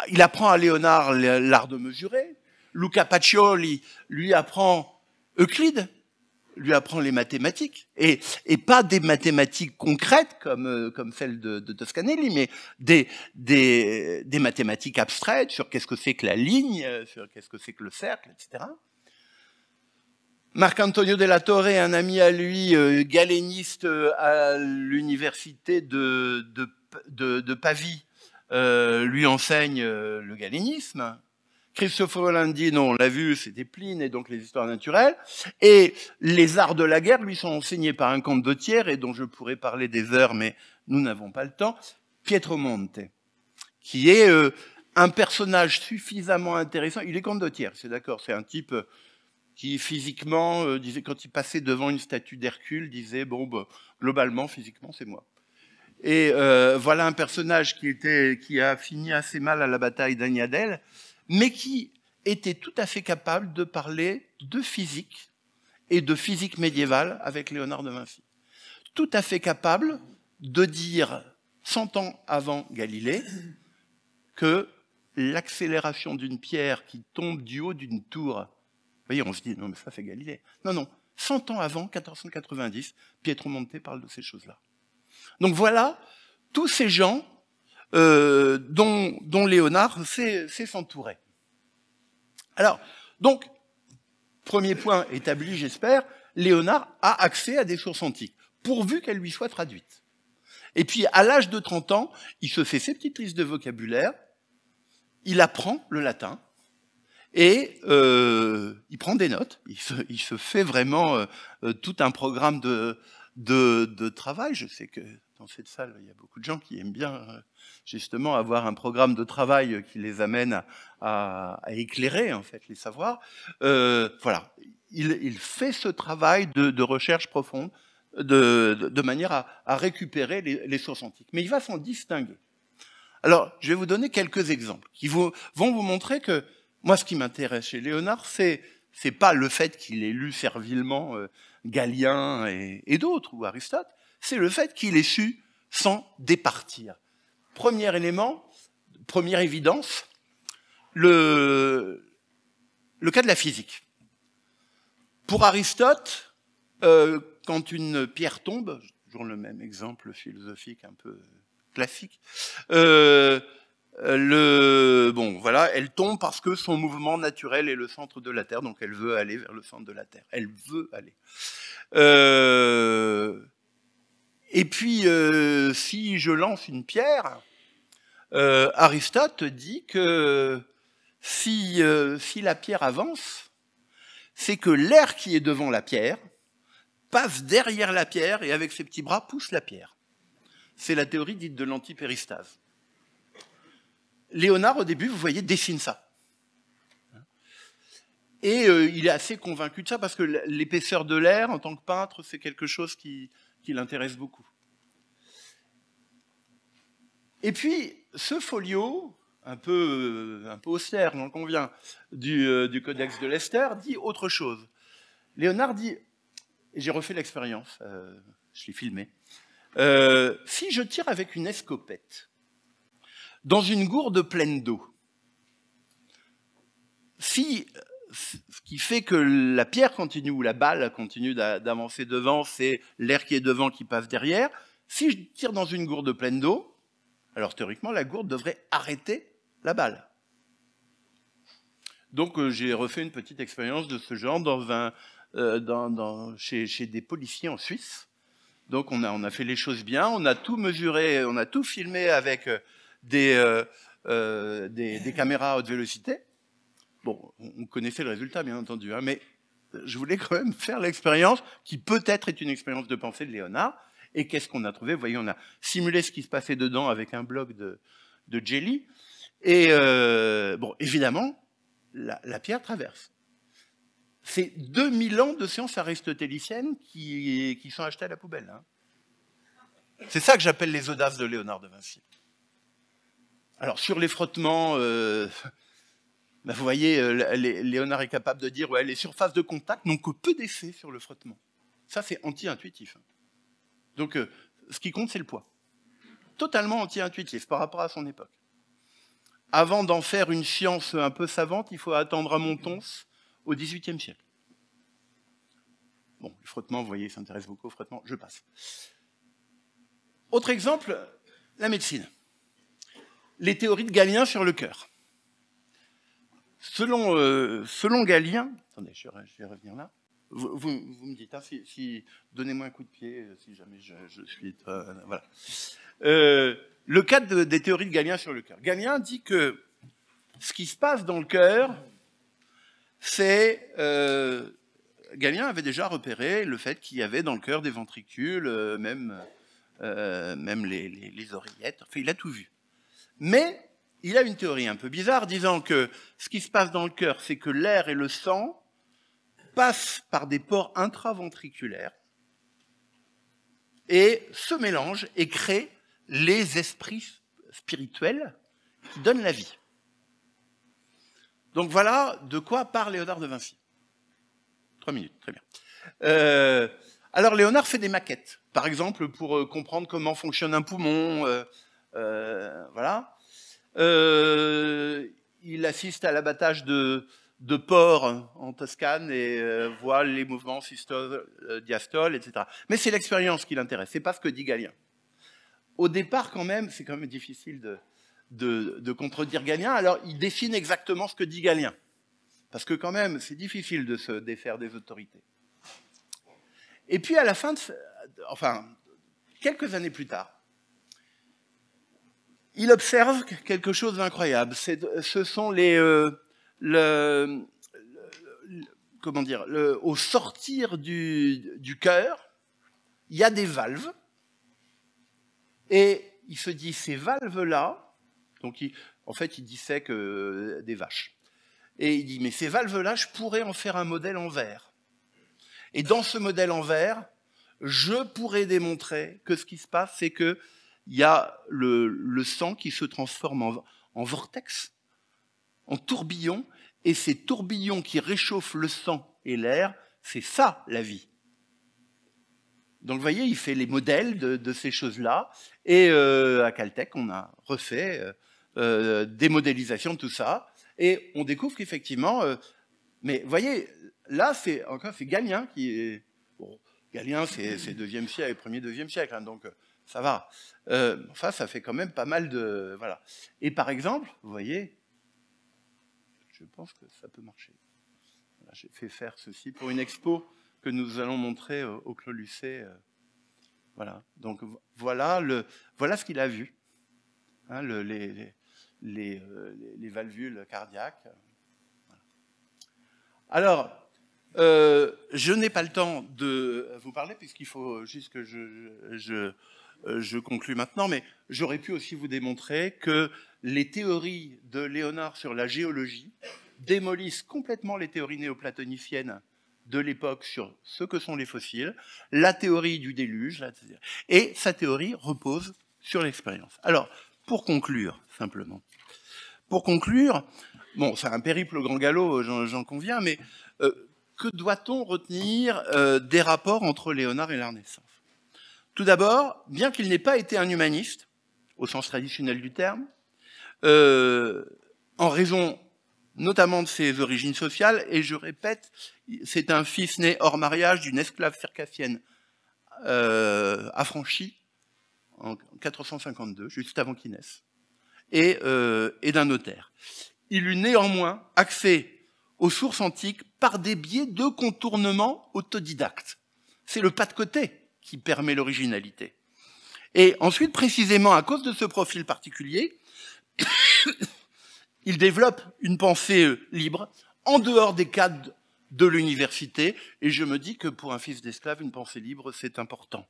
S4: il apprend à Léonard l'art de mesurer. Luca Pacioli lui apprend Euclide, lui apprend les mathématiques, et, pas des mathématiques concrètes comme, euh, comme de, de, Toscanelli, mais des, des, des mathématiques abstraites sur qu'est-ce que c'est que la ligne, sur qu'est-ce que c'est que le cercle, etc. Marc-Antonio la Torre, un ami à lui, euh, galéniste euh, à l'université de, de, Pavie, euh, lui enseigne le galénisme. christophe dit, non, on l'a vu, c'était Pline et donc les histoires naturelles. Et les arts de la guerre lui sont enseignés par un condottiere et dont je pourrais parler des heures, mais nous n'avons pas le temps, Pietro Monte, qui est un personnage suffisamment intéressant. Il est condottiere, c'est d'accord, c'est un type qui physiquement euh, disait, quand il passait devant une statue d'Hercule, disait bon, bah, globalement, physiquement, c'est moi. Et euh, voilà un personnage qui était, qui a fini assez mal à la bataille d'Agnadel, mais qui était tout à fait capable de parler de physique et de physique médiévale avec Léonard de Vinci. Tout à fait capable de dire, 100 ans avant Galilée, que l'accélération d'une pierre qui tombe du haut d'une tour vous voyez, on se dit, non, mais ça, fait Galilée. Non, non, 100 ans avant, 1490, Pietro Monte parle de ces choses-là. Donc voilà tous ces gens euh, dont, Léonard s'est s'entourer. Alors, donc, premier point établi, j'espère, Léonard a accès à des sources antiques, pourvu qu'elles lui soient traduites. Et puis, à l'âge de 30 ans, il se fait ses petites listes de vocabulaire, il apprend le latin, et euh, il prend des notes, il se, fait vraiment euh, euh, tout un programme de, de, travail. Je sais que dans cette salle, il y a beaucoup de gens qui aiment bien justement avoir un programme de travail qui les amène à, éclairer en fait les savoirs. voilà, il, fait ce travail de, recherche profonde de, manière à, récupérer les, sources antiques. Mais il va s'en distinguer. Alors, je vais vous donner quelques exemples qui vont vous montrer que moi, ce qui m'intéresse chez Léonard, c'est c'est pas le fait qu'il ait lu servilement euh, Galien et, d'autres ou Aristote, c'est le fait qu'il ait su sans départir. Premier élément, première évidence, le, le cas de la physique. Pour Aristote, euh, quand une pierre tombe, toujours le même exemple philosophique un peu classique, euh, euh, le, bon, voilà, elle tombe parce que son mouvement naturel est le centre de la Terre, donc elle veut aller vers le centre de la Terre. Elle veut aller. Euh, et puis, euh, si je lance une pierre, Aristote dit que si, si la pierre avance, c'est que l'air qui est devant la pierre passe derrière la pierre et avec ses petits bras pousse la pierre. C'est la théorie dite de l'antipéristase. Léonard, au début, vous voyez, dessine ça. Et euh, il est assez convaincu de ça parce que l'épaisseur de l'air, en tant que peintre, c'est quelque chose qui, l'intéresse beaucoup. Et puis, ce folio, un peu, euh, un peu austère, on convient, euh, du, Codex de Lester, dit autre chose. Léonard dit, et j'ai refait l'expérience, je l'ai filmé, si je tire avec une escopette, dans une gourde pleine d'eau. Si, ce qui fait que la pierre continue ou la balle continue d'avancer devant, c'est l'air qui est devant qui passe derrière. Si je tire dans une gourde pleine d'eau, alors théoriquement, la gourde devrait arrêter la balle. Donc euh, j'ai refait une petite expérience de ce genre euh, dans dans, chez, chez, des policiers en Suisse. Donc on a, on a fait les choses bien, on a tout mesuré, on a tout filmé avec euh, euh, euh, des, des, caméras à haute vélocité. Bon, on connaissait le résultat, bien entendu, hein, mais euh, je voulais quand même faire l'expérience qui peut-être est une expérience de pensée de Léonard. Et qu'est-ce qu'on a trouvé Vous voyez, on a simulé ce qui se passait dedans avec un bloc de, jelly. Et bon, évidemment, la, pierre traverse. C'est 2000 ans de sciences aristotéliciennes qui, qui sont achetées à la poubelle. Hein. C'est ça que j'appelle les audaces de Léonard de Vinci. Alors sur les frottements, euh, bah, vous voyez, euh, Léonard est capable de dire ouais, les surfaces de contact n'ont que peu d'effet sur le frottement. Ça, c'est anti-intuitif. Hein. Donc, euh, ce qui compte, c'est le poids. Totalement anti-intuitif par rapport à son époque. Avant d'en faire une science un peu savante, il faut attendre à Montons au XVIIIe siècle. Bon, le frottement, vous voyez, s'intéresse beaucoup au frottement, je passe. Autre exemple, la médecine les théories de Galien sur le cœur. Selon, euh, Galien, attendez, je, vais revenir là. Vous, me dites, hein, si, donnez-moi un coup de pied euh, si jamais je, suis. Euh, voilà. le cadre des théories de Galien sur le cœur. Galien dit que ce qui se passe dans le cœur, c'est. Galien avait déjà repéré le fait qu'il y avait dans le cœur des ventricules, même, même les, les, oreillettes. Enfin, il a tout vu. Mais il a une théorie un peu bizarre disant que ce qui se passe dans le cœur, c'est que l'air et le sang passent par des pores intraventriculaires et se mélangent et créent les esprits spirituels qui donnent la vie. Donc voilà de quoi parle Léonard de Vinci. Trois minutes, très bien. Euh, alors Léonard fait des maquettes, par exemple pour euh, comprendre comment fonctionne un poumon, euh, euh, voilà. Euh, il assiste à l'abattage de, porcs en Toscane et euh, voit les mouvements systole, diastole, etc. Mais c'est l'expérience qui l'intéresse, c'est pas ce que dit Galien. Au départ, quand même, c'est quand même difficile de, contredire Galien, alors il définit exactement ce que dit Galien. Parce que quand même, c'est difficile de se défaire des autorités. Et puis à la fin, enfin, quelques années plus tard, il observe quelque chose d'incroyable. Ce sont les, euh, comment dire, au sortir du, du cœur, il y a des valves, et il se dit ces valves-là, donc en fait il dissèque que euh, des vaches, et il dit mais ces valves-là, je pourrais en faire un modèle en verre. Et dans ce modèle en verre, je pourrais démontrer que ce qui se passe, c'est que il y a le, sang qui se transforme en, vortex, en tourbillon, et ces tourbillons qui réchauffent le sang et l'air, c'est ça la vie. Donc vous voyez, il fait les modèles de, ces choses-là, et euh, à Caltech, on a refait euh, euh, des modélisations de tout ça, et on découvre qu'effectivement, mais vous voyez, là c'est encore Galien qui est Galien c'est deuxième siècle, premier deuxième siècle, hein, donc ça va. Euh, enfin, ça fait quand même pas mal de... Voilà. Et par exemple, vous voyez, je pense que ça peut marcher. J'ai fait faire ceci pour une expo que nous allons montrer au, au euh, Voilà. Donc voilà, le, voilà ce qu'il a vu. Hein, euh, les, valvules cardiaques. Alors, euh, je n'ai pas le temps de vous parler, puisqu'il faut juste que je, euh, je conclus maintenant, mais j'aurais pu aussi vous démontrer que les théories de Léonard sur la géologie démolissent complètement les théories néoplatoniciennes de l'époque sur ce que sont les fossiles, la théorie du déluge, et sa théorie repose sur l'expérience. Alors, pour conclure, simplement, pour conclure, bon, c'est un périple au grand galop, euh, j'en conviens, mais euh, que doit-on retenir des rapports entre Léonard et la Renaissance tout d'abord, bien qu'il n'ait pas été un humaniste, au sens traditionnel du terme, euh, en raison notamment de ses origines sociales, et je répète, c'est un fils né hors mariage d'une esclave circassienne euh, affranchie en 452, juste avant qu'il naisse, et, euh, et d'un notaire. Il eut néanmoins accès aux sources antiques par des biais de contournement autodidacte. C'est le pas de côté qui permet l'originalité. Et ensuite, précisément à cause de ce profil particulier, il développe une pensée euh, libre en dehors des cadres de l'université, et je me dis que pour un fils d'esclave, une pensée libre, c'est important.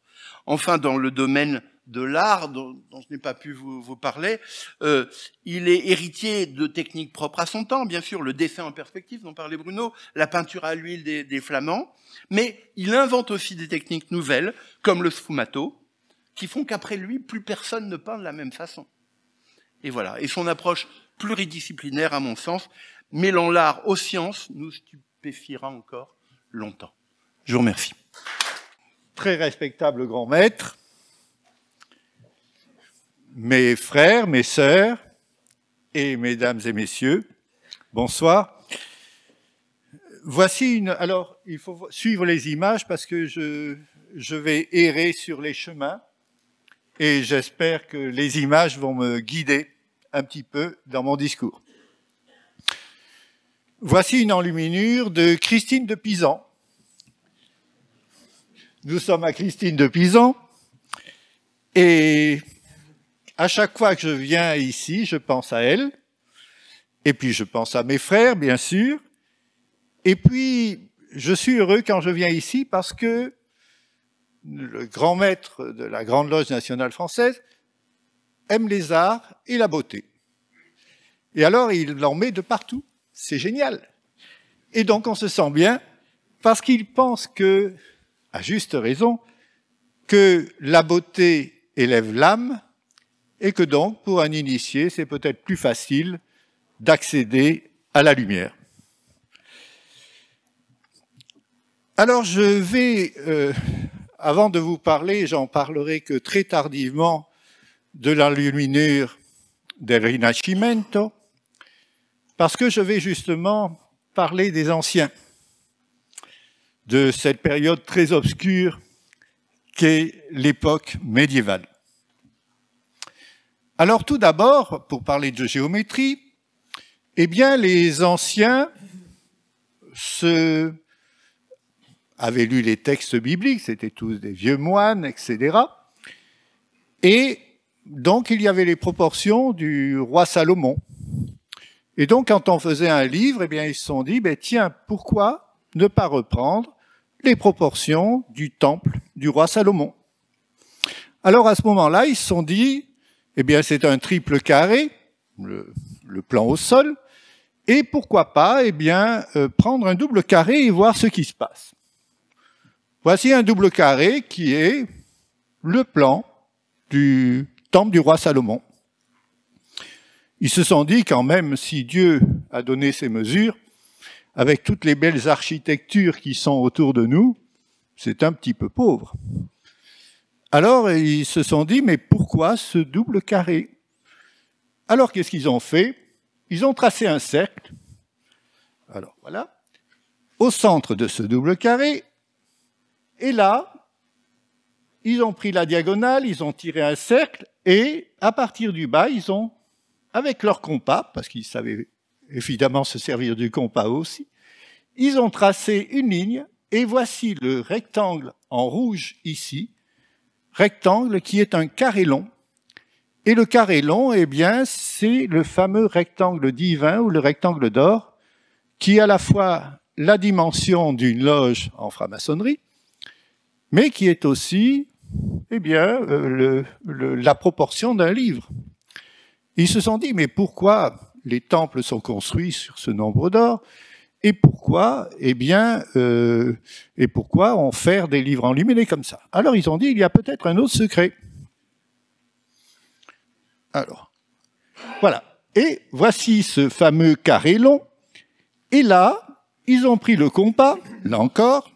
S4: Enfin, dans le domaine de l'art, dont, je n'ai pas pu vous, vous parler, euh, il est héritier de techniques propres à son temps, bien sûr, le dessin en perspective dont parlait Bruno, la peinture à l'huile des, des Flamands, mais il invente aussi des techniques nouvelles, comme le sfumato, qui font qu'après lui, plus personne ne peint de la même façon. Et voilà. Et son approche pluridisciplinaire, à mon sens, mêlant l'art aux
S5: sciences, nous défiera encore
S4: longtemps. Je vous remercie.
S5: Très respectable grand maître, mes frères, mes sœurs et mesdames et messieurs, bonsoir. Voici une. Alors, il faut suivre les images parce que je vais errer sur les chemins et j'espère que les images vont me guider un petit peu dans mon discours. Voici une enluminure de Christine de Pisan. Nous sommes à Christine de Pisan et à chaque fois que je viens ici, je pense à elle et puis je pense à mes frères, bien sûr. Et puis je suis heureux quand je viens ici parce que le grand maître de la Grande Loge nationale française aime les arts et la beauté. Et alors il en met de partout c'est génial. Et donc on se sent bien parce qu'il pense que, à juste raison, que la beauté élève l'âme et que donc pour un initié, c'est peut-être plus facile d'accéder à la lumière. Alors je vais, euh, avant de vous parler, j'en parlerai que très tardivement de luminure del Rinascimento, parce que je vais justement parler des anciens, de cette période très obscure qu'est l'époque médiévale. Alors tout d'abord, pour parler de géométrie, eh bien les anciens se... avaient lu les textes bibliques, c'était tous des vieux moines, etc. Et donc il y avait les proportions du roi Salomon, et donc, quand on faisait un livre, eh bien, ils se sont dit, ben, tiens, pourquoi ne pas reprendre les proportions du temple du roi Salomon Alors, à ce moment-là, ils se sont dit, eh bien, c'est un triple carré, le, plan au sol, et pourquoi pas, eh bien, euh, prendre un double carré et voir ce qui se passe. Voici un double carré qui est le plan du temple du roi Salomon. Ils se sont dit quand même, si Dieu a donné ces mesures, avec toutes les belles architectures qui sont autour de nous, c'est un petit peu pauvre. Alors ils se sont dit, mais pourquoi ce double carré Alors qu'est-ce qu'ils ont fait Ils ont tracé un cercle. Alors voilà. Au centre de ce double carré. Et là, ils ont pris la diagonale, ils ont tiré un cercle, et à partir du bas, ils ont avec leur compas, parce qu'ils savaient évidemment se servir du compas aussi, ils ont tracé une ligne et voici le rectangle en rouge ici, rectangle qui est un carré long. Et le carré long, eh bien, c'est le fameux rectangle divin ou le rectangle d'or qui est à la fois la dimension d'une loge en franc-maçonnerie, mais qui est aussi eh bien, euh, la proportion d'un livre. Ils se sont dit, mais pourquoi les temples sont construits sur ce nombre d'or et pourquoi, eh bien, euh, et pourquoi on fait des livres enluminés comme ça Alors ils ont dit, il y a peut-être un autre secret. Alors, voilà. Et voici ce fameux carré long. Et là, ils ont pris le compas, là encore.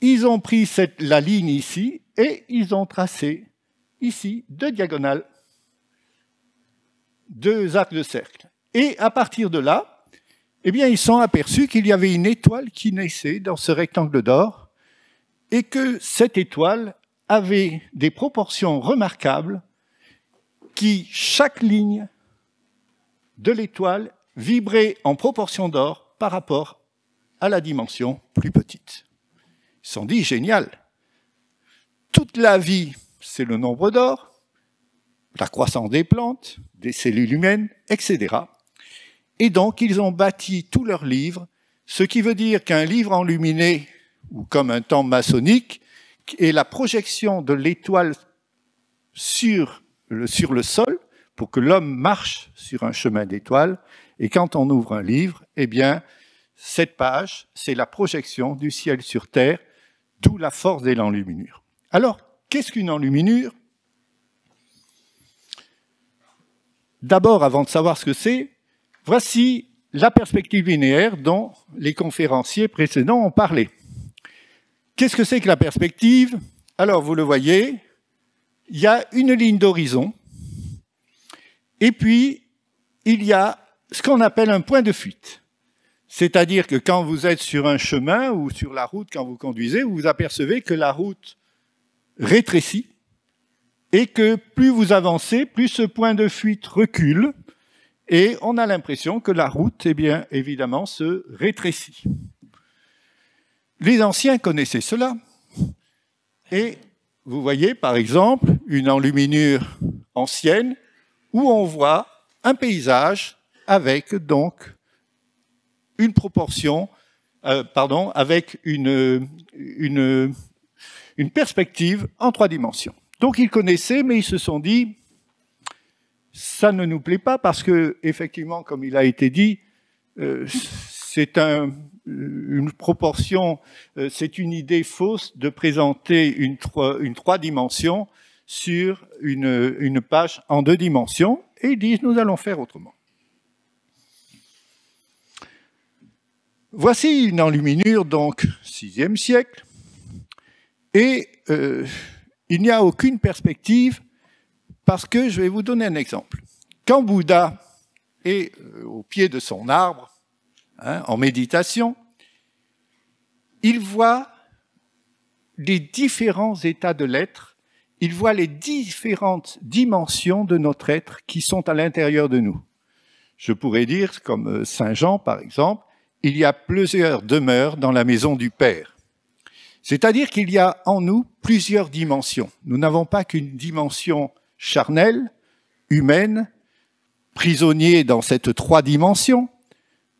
S5: Ils ont pris la ligne ici et ils ont tracé ici deux diagonales deux arcs de cercle. Et à partir de là, eh bien, ils sont aperçus qu'il y avait une étoile qui naissait dans ce rectangle d'or et que cette étoile avait des proportions remarquables qui, chaque ligne de l'étoile, vibrait en proportion d'or par rapport à la dimension plus petite. Ils se sont dit, génial, toute la vie, c'est le nombre d'or, la croissance des plantes, des cellules humaines, etc. Et donc, ils ont bâti tous leurs livres, ce qui veut dire qu'un livre enluminé, ou comme un temps maçonnique, est la projection de l'étoile sur le, sol pour que l'homme marche sur un chemin d'étoile. Et quand on ouvre un livre, eh bien, cette page, c'est la projection du ciel sur terre, d'où la force de l'enluminure. Alors, qu'est-ce qu'une enluminure D'abord, avant de savoir ce que c'est, voici la perspective linéaire dont les conférenciers précédents ont parlé. Qu'est-ce que c'est que la perspective Alors, vous le voyez, il y a une ligne d'horizon, et puis il y a ce qu'on appelle un point de fuite. C'est-à-dire que quand vous êtes sur un chemin ou sur la route, quand vous conduisez, vous vous apercevez que la route rétrécit et que plus vous avancez, plus ce point de fuite recule, et on a l'impression que la route, eh bien, évidemment, se rétrécit. Les anciens connaissaient cela, et vous voyez par exemple une enluminure ancienne où on voit un paysage avec donc une proportion, euh, pardon, avec une, une perspective en trois dimensions. Donc ils connaissaient, mais ils se sont dit, ça ne nous plaît pas parce que, effectivement, comme il a été dit, euh, c'est un, une proportion, euh, c'est une idée fausse de présenter une, une trois dimensions sur une, page en deux dimensions, et ils disent nous allons faire autrement. Voici une enluminure, donc, 6 siècle, et euh, il n'y a aucune perspective parce que je vais vous donner un exemple. Quand Bouddha est euh, au pied de son arbre, hein, en méditation, il voit les différents états de l'être, il voit les différentes dimensions de notre être qui sont à l'intérieur de nous. Je pourrais dire, comme euh, Saint Jean par exemple, il y a plusieurs demeures dans la maison du Père. C'est-à-dire qu'il y a en nous plusieurs dimensions. Nous n'avons pas qu'une dimension charnelle, humaine, prisonnier dans cette trois dimensions.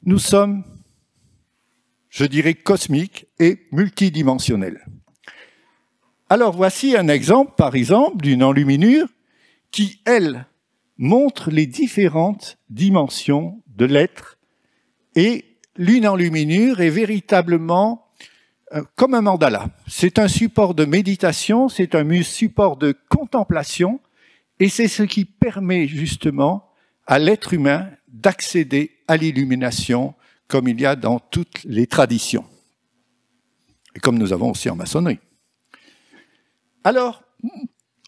S5: Nous sommes, je dirais, cosmiques et multidimensionnels. Alors voici un exemple, par exemple, d'une enluminure qui, elle, montre les différentes dimensions de l'être et l'une enluminure est véritablement euh, comme un mandala. C'est un support de méditation, c'est un support de contemplation, et c'est ce qui permet justement à l'être humain d'accéder à l'illumination comme il y a dans toutes les traditions, et comme nous avons aussi en maçonnerie. Alors,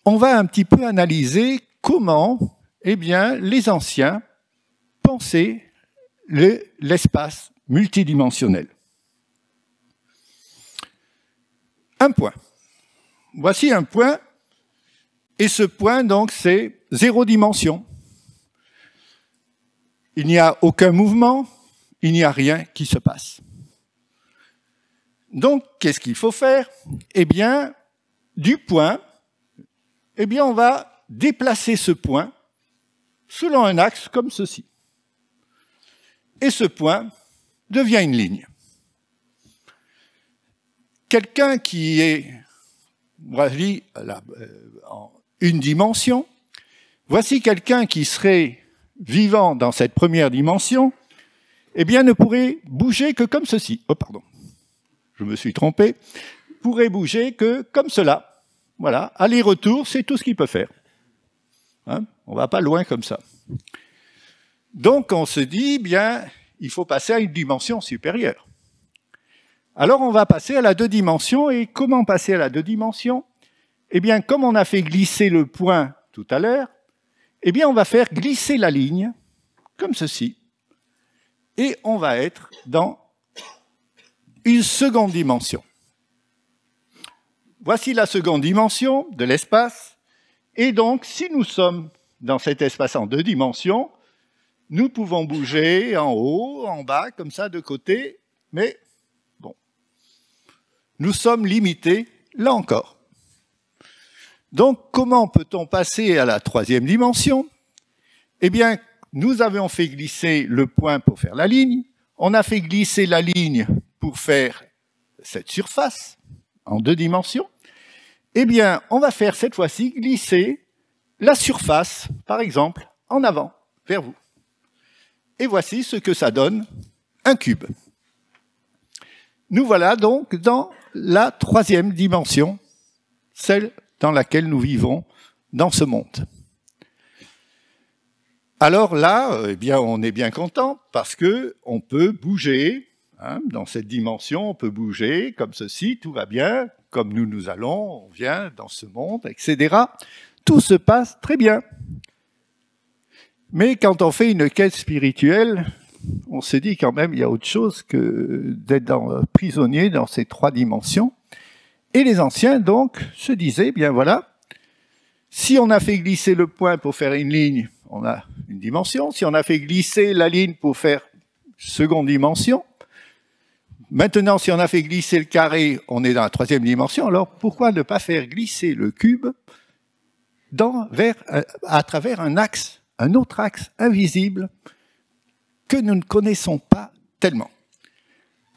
S5: on va un petit peu analyser comment eh bien, les anciens pensaient l'espace multidimensionnel. un point. Voici un point, et ce point, donc, c'est zéro dimension. Il n'y a aucun mouvement, il n'y a rien qui se passe. Donc, qu'est-ce qu'il faut faire Eh bien, du point, eh bien, on va déplacer ce point selon un axe comme ceci. Et ce point devient une ligne quelqu'un qui est ravi euh, euh, en une dimension, voici quelqu'un qui serait vivant dans cette première dimension, eh bien ne pourrait bouger que comme ceci. Oh pardon, je me suis trompé. Pourrait bouger que comme cela. Voilà, aller-retour, c'est tout ce qu'il peut faire. Hein? on ne va pas loin comme ça. Donc on se dit, bien, il faut passer à une dimension supérieure. Alors on va passer à la deux dimensions. Et comment passer à la deux dimensions Eh bien, comme on a fait glisser le point tout à l'heure, eh bien, on va faire glisser la ligne, comme ceci. Et on va être dans une seconde dimension. Voici la seconde dimension de l'espace. Et donc, si nous sommes dans cet espace en deux dimensions, nous pouvons bouger en haut, en bas, comme ça, de côté, mais nous sommes limités, là encore. Donc comment peut-on passer à la troisième dimension Eh bien, nous avons fait glisser le point pour faire la ligne, on a fait glisser la ligne pour faire cette surface en deux dimensions. Eh bien, on va faire cette fois-ci glisser la surface, par exemple, en avant, vers vous. Et voici ce que ça donne, un cube. Nous voilà donc dans la troisième dimension, celle dans laquelle nous vivons dans ce monde. Alors là, eh bien, on est bien content parce que on peut bouger. Hein, dans cette dimension, on peut bouger comme ceci, tout va bien, comme nous nous allons, on vient dans ce monde, etc. Tout se passe très bien. Mais quand on fait une quête spirituelle, on s'est dit quand même, il y a autre chose que d'être euh, prisonnier dans ces trois dimensions. Et les anciens, donc, se disaient, eh bien voilà, si on a fait glisser le point pour faire une ligne, on a une dimension. Si on a fait glisser la ligne pour faire seconde dimension, maintenant si on a fait glisser le carré, on est dans la troisième dimension. Alors pourquoi ne pas faire glisser le cube vers, euh, à travers un axe, un autre axe invisible que nous ne connaissons pas tellement.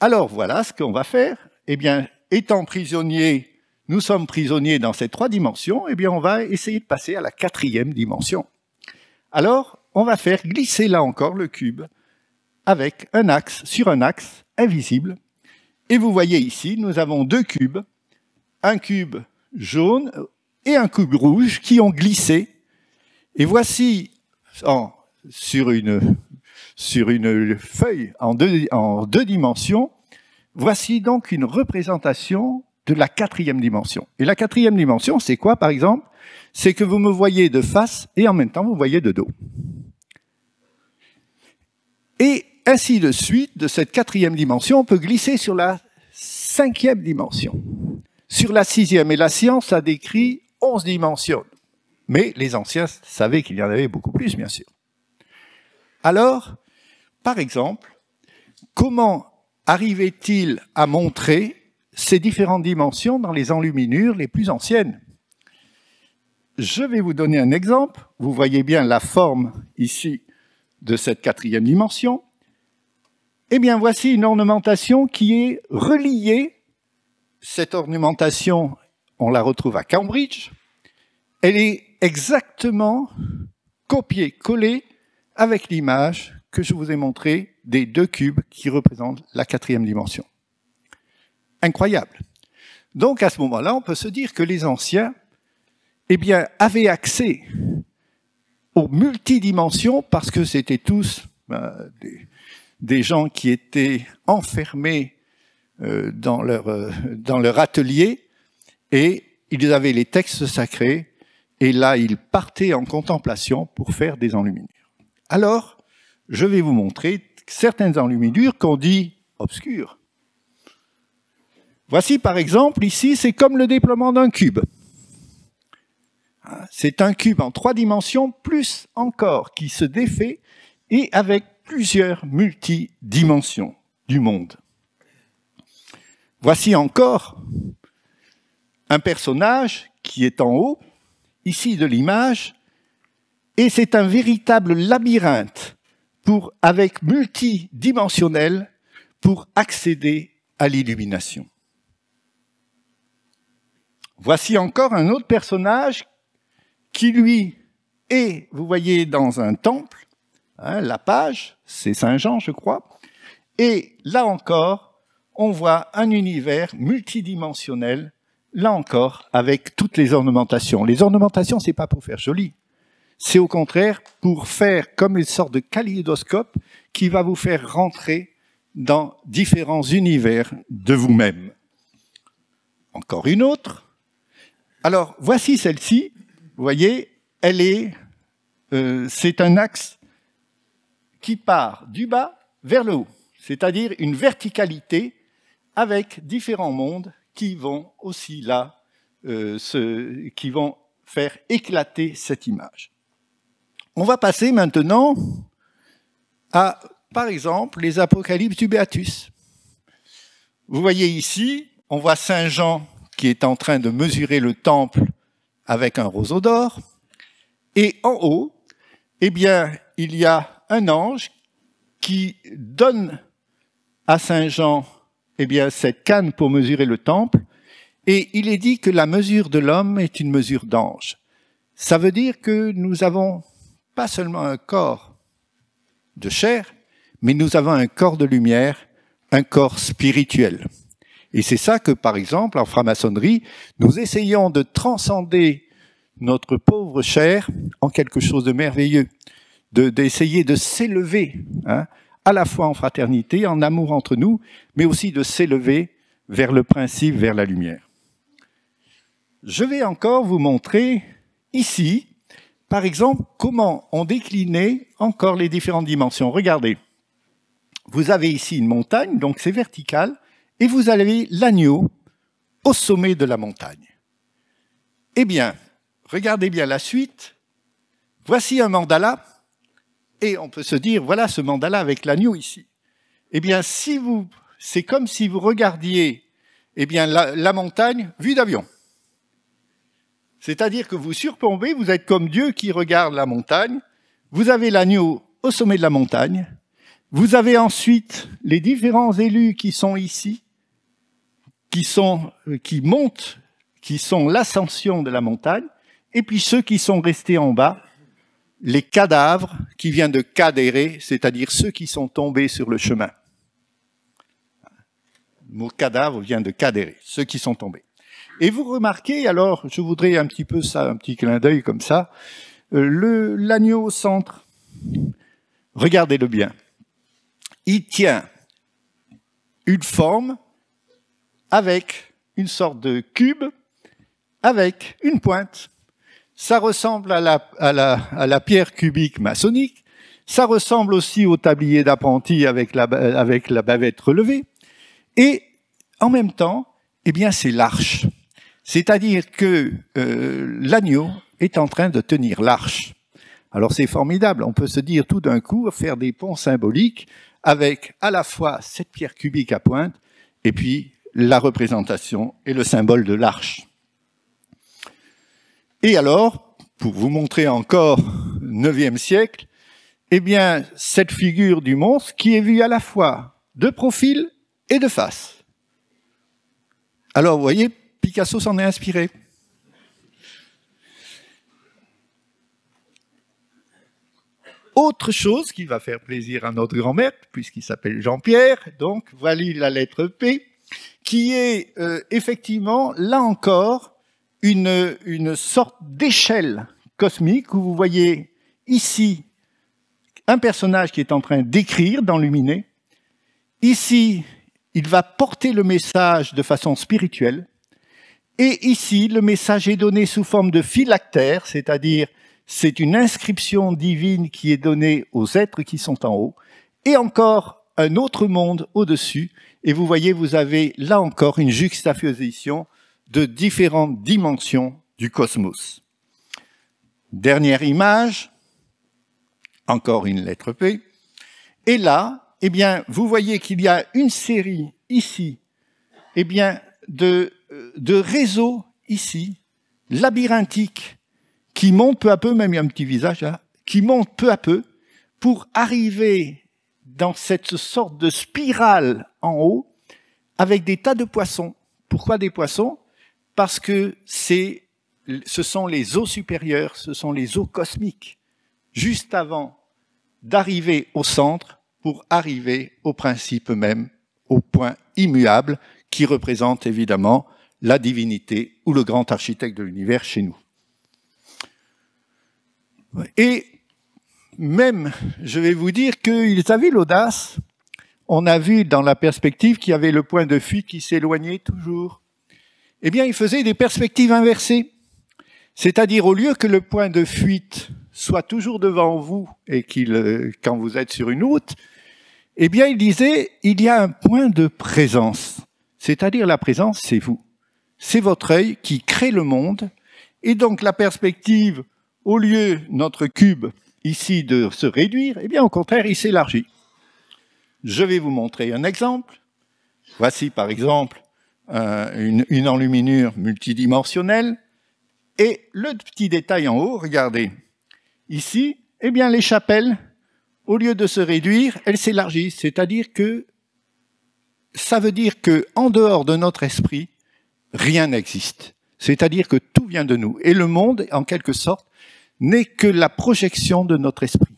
S5: Alors voilà ce qu'on va faire. Eh bien, étant prisonniers, nous sommes prisonniers dans ces trois dimensions, eh bien on va essayer de passer à la quatrième dimension. Alors, on va faire glisser là encore le cube avec un axe sur un axe invisible. Et vous voyez ici, nous avons deux cubes, un cube jaune et un cube rouge qui ont glissé. Et voici, sur une sur une feuille en deux, dimensions. Voici donc une représentation de la quatrième dimension. Et la quatrième dimension, c'est quoi par exemple C'est que vous me voyez de face et en même temps vous voyez de dos. Et ainsi de suite, de cette quatrième dimension, on peut glisser sur la cinquième dimension, sur la sixième. Et la science a décrit onze dimensions. Mais les anciens savaient qu'il y en avait beaucoup plus, bien sûr. Alors, par exemple, comment arrivait-il à montrer ces différentes dimensions dans les enluminures les plus anciennes Je vais vous donner un exemple. Vous voyez bien la forme ici de cette quatrième dimension. Eh bien, voici une ornementation qui est reliée. Cette ornementation, on la retrouve à Cambridge. Elle est exactement copiée, collée avec l'image que je vous ai montré des deux cubes qui représentent la quatrième dimension. Incroyable. Donc à ce moment-là, on peut se dire que les anciens eh bien, avaient accès aux multidimensions parce que c'était tous ben, des, gens qui étaient enfermés euh, dans, leur, euh, dans leur atelier et ils avaient les textes sacrés et là ils partaient en contemplation pour faire des enluminures. Alors, je vais vous montrer certaines enluminures qu'on dit obscures. Voici par exemple, ici, c'est comme le déploiement d'un cube. C'est un cube en trois dimensions, plus encore, qui se défait et avec plusieurs multidimensions du monde. Voici encore un personnage qui est en haut, ici de l'image, et c'est un véritable labyrinthe pour, avec multidimensionnel pour accéder à l'illumination. Voici encore un autre personnage qui, lui, est, vous voyez, dans un temple, hein, la page, c'est Saint Jean, je crois, et là encore, on voit un univers multidimensionnel, là encore, avec toutes les ornementations. Les ornementations, c'est pas pour faire joli, c'est au contraire pour faire comme une sorte de kaléidoscope qui va vous faire rentrer dans différents univers de vous-même. Encore une autre. Alors, voici celle-ci. Vous voyez, elle est, euh, c'est un axe qui part du bas vers le haut, c'est-à-dire une verticalité avec différents mondes qui vont aussi là, euh, qui vont faire éclater cette image. On va passer maintenant à, par exemple, les Apocalypses du Béatus. Vous voyez ici, on voit Saint Jean qui est en train de mesurer le temple avec un roseau d'or. Et en haut, eh bien, il y a un ange qui donne à Saint Jean eh bien, cette canne pour mesurer le temple. Et il est dit que la mesure de l'homme est une mesure d'ange. Ça veut dire que nous avons pas seulement un corps de chair, mais nous avons un corps de lumière, un corps spirituel. Et c'est ça que, par exemple, en franc-maçonnerie, nous essayons de transcender notre pauvre chair en quelque chose de merveilleux, d'essayer de, s'élever, hein, à la fois en fraternité, en amour entre nous, mais aussi de s'élever vers le principe, vers la lumière. Je vais encore vous montrer ici par exemple, comment on déclinait encore les différentes dimensions. Regardez, vous avez ici une montagne, donc c'est vertical, et vous avez l'agneau au sommet de la montagne. Eh bien, regardez bien la suite. Voici un mandala, et on peut se dire, voilà ce mandala avec l'agneau ici. Eh bien, si vous, c'est comme si vous regardiez, eh bien, la montagne vue d'avion. C'est-à-dire que vous surplombez, vous êtes comme Dieu qui regarde la montagne, vous avez l'agneau au sommet de la montagne, vous avez ensuite les différents élus qui sont ici, qui, sont, euh, qui montent, qui sont l'ascension de la montagne, et puis ceux qui sont restés en bas, les cadavres qui viennent de cadérer, c'est-à-dire ceux qui sont tombés sur le chemin. Le mot cadavre vient de cadérer, ceux qui sont tombés. Et vous remarquez, alors, je voudrais un petit peu ça, un petit clin d'œil comme ça, euh, le l'agneau au centre. Regardez-le bien. Il tient une forme avec une sorte de cube avec une pointe. Ça ressemble à la, à la, pierre cubique maçonnique. Ça ressemble aussi au tablier d'apprenti avec la, avec la bavette relevée. Et en même temps, eh bien, c'est l'arche. C'est-à-dire que euh, l'agneau est en train de tenir l'arche. Alors c'est formidable, on peut se dire tout d'un coup, faire des ponts symboliques avec à la fois cette pierre cubique à pointe et puis la représentation et le symbole de l'arche. Et alors, pour vous montrer encore 9e siècle, eh bien, cette figure du monstre qui est vue à la fois de profil et de face. Alors, vous voyez, Picasso s'en est inspiré. Autre chose qui va faire plaisir à notre grand-mère, puisqu'il s'appelle Jean-Pierre, donc voilà la lettre P, qui est euh, effectivement, là encore, une, une sorte d'échelle cosmique où vous voyez ici un personnage qui est en train d'écrire, d'enluminer. Ici, il va porter le message de façon spirituelle. Et ici, le message est donné sous forme de phylactère, c'est-à-dire c'est une inscription divine qui est donnée aux êtres qui sont en haut, et encore un autre monde au-dessus. Et vous voyez, vous avez là encore une juxtaposition de différentes dimensions du cosmos. Dernière image, encore une lettre P. Et là, eh bien, vous voyez qu'il y a une série ici, eh bien, de de réseaux ici, labyrinthiques, qui montent peu à peu, même il y a un petit visage là, qui montent peu à peu pour arriver dans cette sorte de spirale en haut avec des tas de poissons. Pourquoi des poissons Parce que c'est, ce sont les eaux supérieures, ce sont les eaux cosmiques, juste avant d'arriver au centre pour arriver au principe même, au point immuable qui représente évidemment la divinité ou le grand architecte de l'univers chez nous. Et même, je vais vous dire qu'ils avaient l'audace, on a vu dans la perspective qu'il y avait le point de fuite qui s'éloignait toujours. Eh bien, ils faisaient des perspectives inversées. C'est-à-dire, au lieu que le point de fuite soit toujours devant vous et qu'il, euh, quand vous êtes sur une route, eh bien, ils disaient, il y a un point de présence. C'est-à-dire, la présence, c'est vous c'est votre œil qui crée le monde. Et donc la perspective, au lieu notre cube ici de se réduire, eh bien au contraire, il s'élargit. Je vais vous montrer un exemple. Voici par exemple une, une enluminure multidimensionnelle. Et le petit détail en haut, regardez. Ici, eh bien les chapelles, au lieu de se réduire, elles s'élargissent. C'est-à-dire que ça veut dire que en dehors de notre esprit, rien n'existe. C'est-à-dire que tout vient de nous. Et le monde, en quelque sorte, n'est que la projection de notre esprit.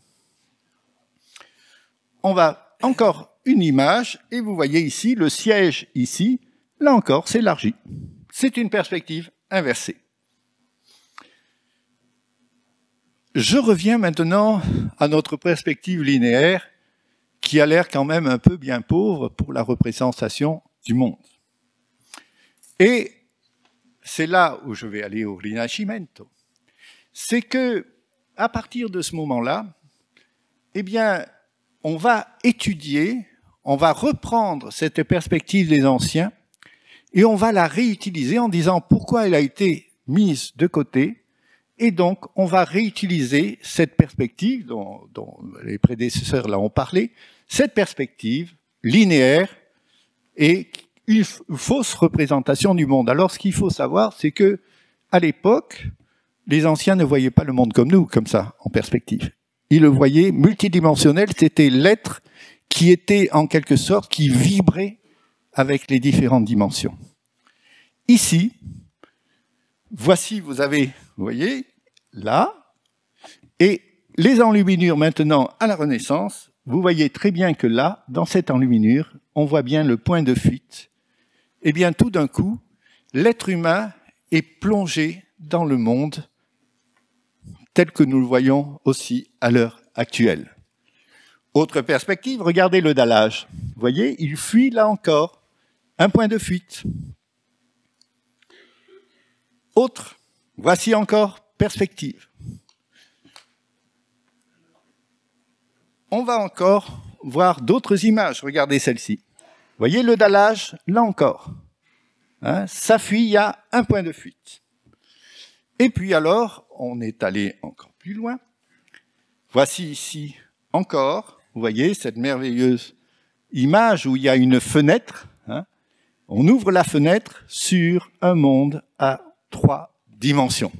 S5: On va encore une image, et vous voyez ici, le siège ici, là encore, s'élargit. C'est une perspective inversée. Je reviens maintenant à notre perspective linéaire, qui a l'air quand même un peu bien pauvre pour la représentation du monde. Et c'est là où je vais aller au Rinascimento. C'est que, à partir de ce moment-là, eh bien, on va étudier, on va reprendre cette perspective des anciens et on va la réutiliser en disant pourquoi elle a été mise de côté. Et donc, on va réutiliser cette perspective dont, les prédécesseurs là ont parlé, cette perspective linéaire et une fausse représentation du monde. Alors ce qu'il faut savoir, c'est que à l'époque, les anciens ne voyaient pas le monde comme nous, comme ça, en perspective. Ils le voyaient multidimensionnel, c'était l'être qui était en quelque sorte, qui vibrait avec les différentes dimensions. Ici, voici, vous avez, vous voyez, là, et les enluminures maintenant à la Renaissance, vous voyez très bien que là, dans cette enluminure, on voit bien le point de fuite eh bien tout d'un coup, l'être humain est plongé dans le monde tel que nous le voyons aussi à l'heure actuelle. Autre perspective, regardez le dallage. Vous voyez, il fuit là encore un point de fuite. Autre, voici encore perspective. On va encore voir d'autres images. Regardez celle-ci voyez le dallage, là encore. Hein, ça fuit, il y a un point de fuite. Et puis alors, on est allé encore plus loin. Voici ici encore, vous voyez cette merveilleuse image où il y a une fenêtre. Hein. On ouvre la fenêtre sur un monde à trois dimensions.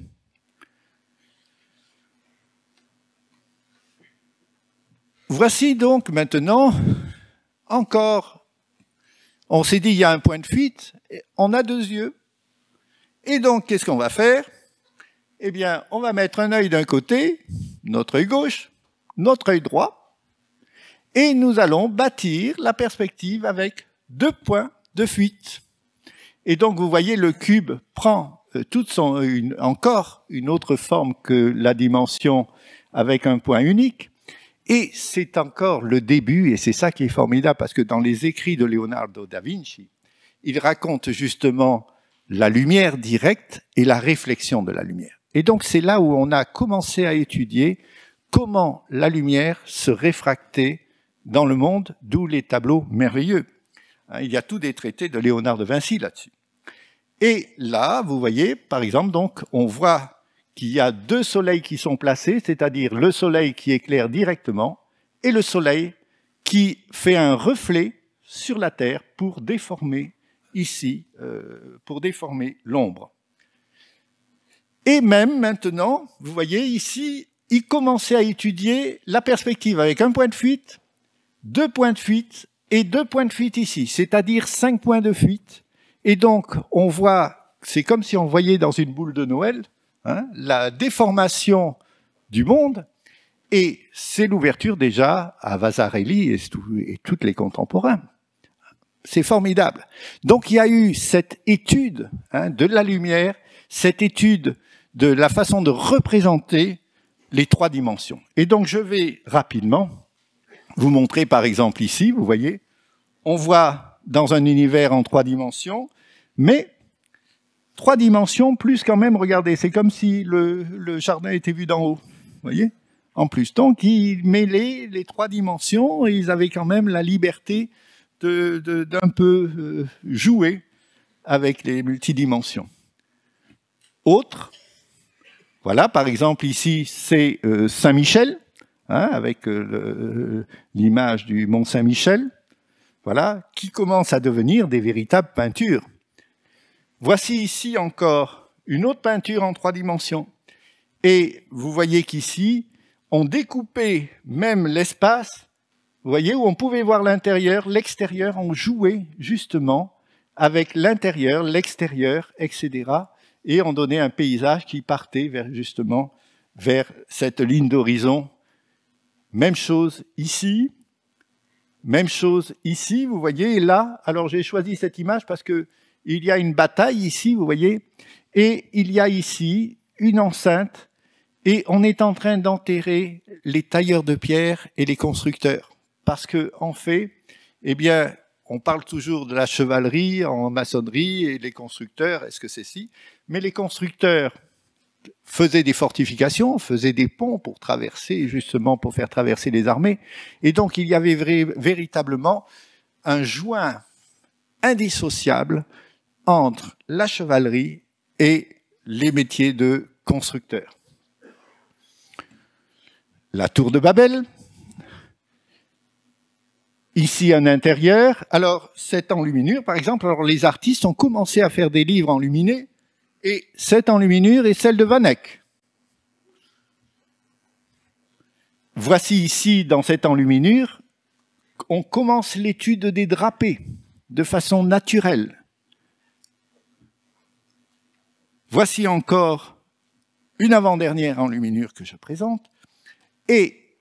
S5: Voici donc maintenant encore on s'est dit, il y a un point de fuite, on a deux yeux. Et donc, qu'est-ce qu'on va faire Eh bien, on va mettre un œil d'un côté, notre œil gauche, notre œil droit, et nous allons bâtir la perspective avec deux points de fuite. Et donc, vous voyez, le cube prend euh, toute son, encore une autre forme que la dimension avec un point unique, et c'est encore le début, et c'est ça qui est formidable, parce que dans les écrits de Leonardo da Vinci, il raconte justement la lumière directe et la réflexion de la lumière. Et donc c'est là où on a commencé à étudier comment la lumière se réfractait dans le monde, d'où les tableaux merveilleux. Hein, il y a tous des traités de Léonard de Vinci là-dessus. Et là, vous voyez, par exemple, donc, on voit qu'il y a deux soleils qui sont placés, c'est-à-dire le soleil qui éclaire directement et le soleil qui fait un reflet sur la Terre pour déformer ici, euh, pour déformer l'ombre. Et même maintenant, vous voyez ici, il commençait à étudier la perspective avec un point de fuite, deux points de fuite et deux points de fuite ici, c'est-à-dire cinq points de fuite. Et donc, on voit, c'est comme si on voyait dans une boule de Noël, Hein, la déformation du monde, et c'est l'ouverture déjà à Vasarely et, et toutes les contemporains. C'est formidable. Donc il y a eu cette étude hein, de la lumière, cette étude de la façon de représenter les trois dimensions. Et donc je vais rapidement vous montrer par exemple ici, vous voyez, on voit dans un univers en trois dimensions, mais trois dimensions, plus quand même, regardez, c'est comme si le, jardin était vu d'en haut, voyez En plus, donc ils mêlaient les trois dimensions et ils avaient quand même la liberté d'un de, peu euh, jouer avec les multidimensions. Autre, voilà, par exemple ici, c'est euh, Saint-Michel, hein, avec euh, l'image du Mont Saint-Michel, voilà, qui commence à devenir des véritables peintures. Voici ici encore une autre peinture en trois dimensions. Et vous voyez qu'ici, on découpait même l'espace, vous voyez, où on pouvait voir l'intérieur, l'extérieur, on jouait justement avec l'intérieur, l'extérieur, etc. Et on donnait un paysage qui partait vers, justement vers cette ligne d'horizon. Même chose ici, même chose ici, vous voyez, et là, alors j'ai choisi cette image parce que il y a une bataille ici, vous voyez, et il y a ici une enceinte, et on est en train d'enterrer les tailleurs de pierre et les constructeurs. Parce que, en fait, eh bien, on parle toujours de la chevalerie en maçonnerie et les constructeurs, est-ce que c'est si Mais les constructeurs faisaient des fortifications, faisaient des ponts pour traverser, justement pour faire traverser les armées. Et donc il y avait véritablement un joint indissociable entre la chevalerie et les métiers de constructeurs. La tour de Babel, ici un intérieur. Alors, cette enluminure, par exemple, alors les artistes ont commencé à faire des livres enluminés, et cette enluminure est celle de Van Voici ici, dans cette enluminure, on commence l'étude des drapés de façon naturelle. Voici encore une avant-dernière enluminure que je présente. Et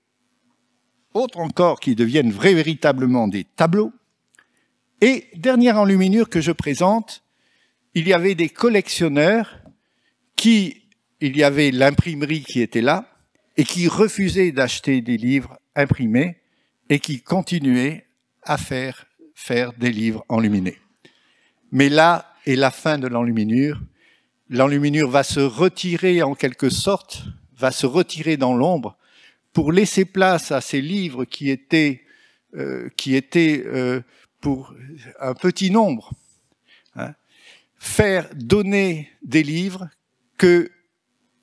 S5: autres encore qui deviennent vrais, véritablement des tableaux. Et dernière enluminure que je présente, il y avait des collectionneurs qui, il y avait l'imprimerie qui était là et qui refusaient d'acheter des livres imprimés et qui continuaient à faire, faire des livres enluminés. Mais là est la fin de l'enluminure l'enluminure va se retirer en quelque sorte, va se retirer dans l'ombre pour laisser place à ces livres qui étaient, euh, qui étaient euh, pour un petit nombre. Hein, faire donner des livres que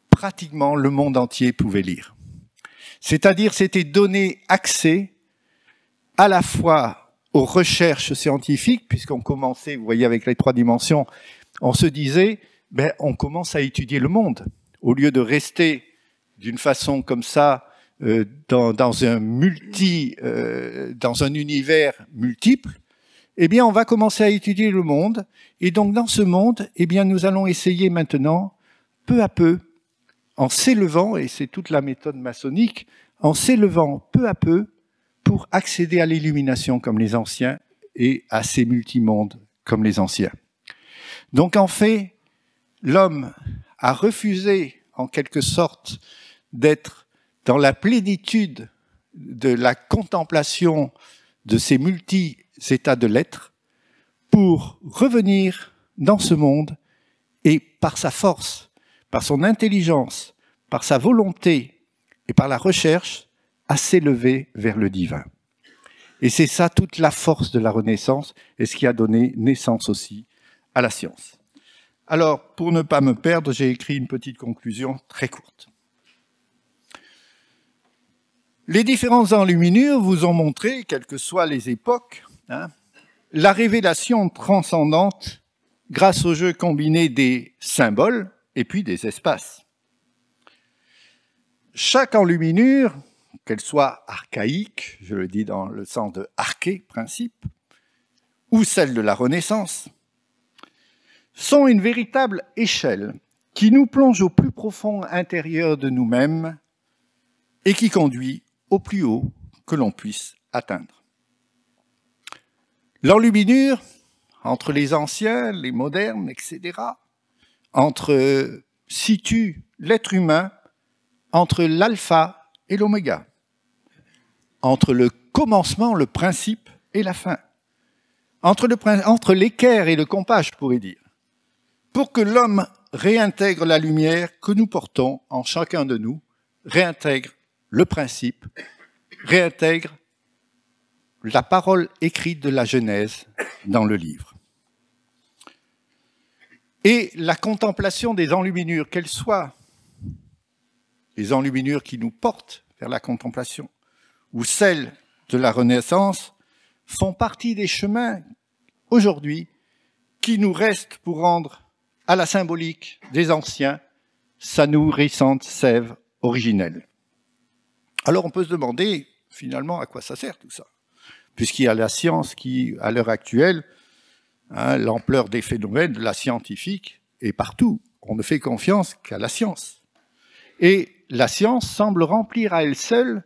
S5: pratiquement le monde entier pouvait lire. C'est-à-dire c'était donner accès à la fois aux recherches scientifiques, puisqu'on commençait, vous voyez, avec les trois dimensions, on se disait, ben, on commence à étudier le monde. Au lieu de rester d'une façon comme ça euh, dans, dans, un multi, euh, dans un univers multiple, eh bien, on va commencer à étudier le monde. Et donc, dans ce monde, eh bien, nous allons essayer maintenant, peu à peu, en s'élevant, et c'est toute la méthode maçonnique, en s'élevant peu à peu pour accéder à l'illumination comme les anciens et à ces multimondes comme les anciens. Donc, en fait, l'homme a refusé en quelque sorte d'être dans la plénitude de la contemplation de ces multi états de l'être pour revenir dans ce monde et par sa force, par son intelligence, par sa volonté et par la recherche à s'élever vers le divin. Et c'est ça toute la force de la Renaissance et ce qui a donné naissance aussi à la science. Alors, pour ne pas me perdre, j'ai écrit une petite conclusion très courte. Les différentes enluminures vous ont montré, quelles que soient les époques, hein, la révélation transcendante grâce au jeu combiné des symboles et puis des espaces. Chaque enluminure, qu'elle soit archaïque, je le dis dans le sens de arché, principe, ou celle de la Renaissance, sont une véritable échelle qui nous plonge au plus profond intérieur de nous-mêmes et qui conduit au plus haut que l'on puisse atteindre. L'enluminure entre les anciens, les modernes, etc., entre situe l'être humain entre l'alpha et l'oméga, entre le commencement, le principe et la fin, entre l'équerre et le compas, je pourrais dire pour que l'homme réintègre la lumière que nous portons en chacun de nous, réintègre le principe, réintègre la parole écrite de la Genèse dans le livre. Et la contemplation des enluminures, qu'elles soient les enluminures qui nous portent vers la contemplation ou celles de la Renaissance, font partie des chemins aujourd'hui qui nous restent pour rendre à la symbolique des anciens sa nourrissante sève originelle. Alors on peut se demander finalement à quoi ça sert tout ça, puisqu'il y a la science qui, à l'heure actuelle, hein, l'ampleur des phénomènes, la scientifique, est partout. On ne fait confiance qu'à la science. Et la science semble remplir à elle seule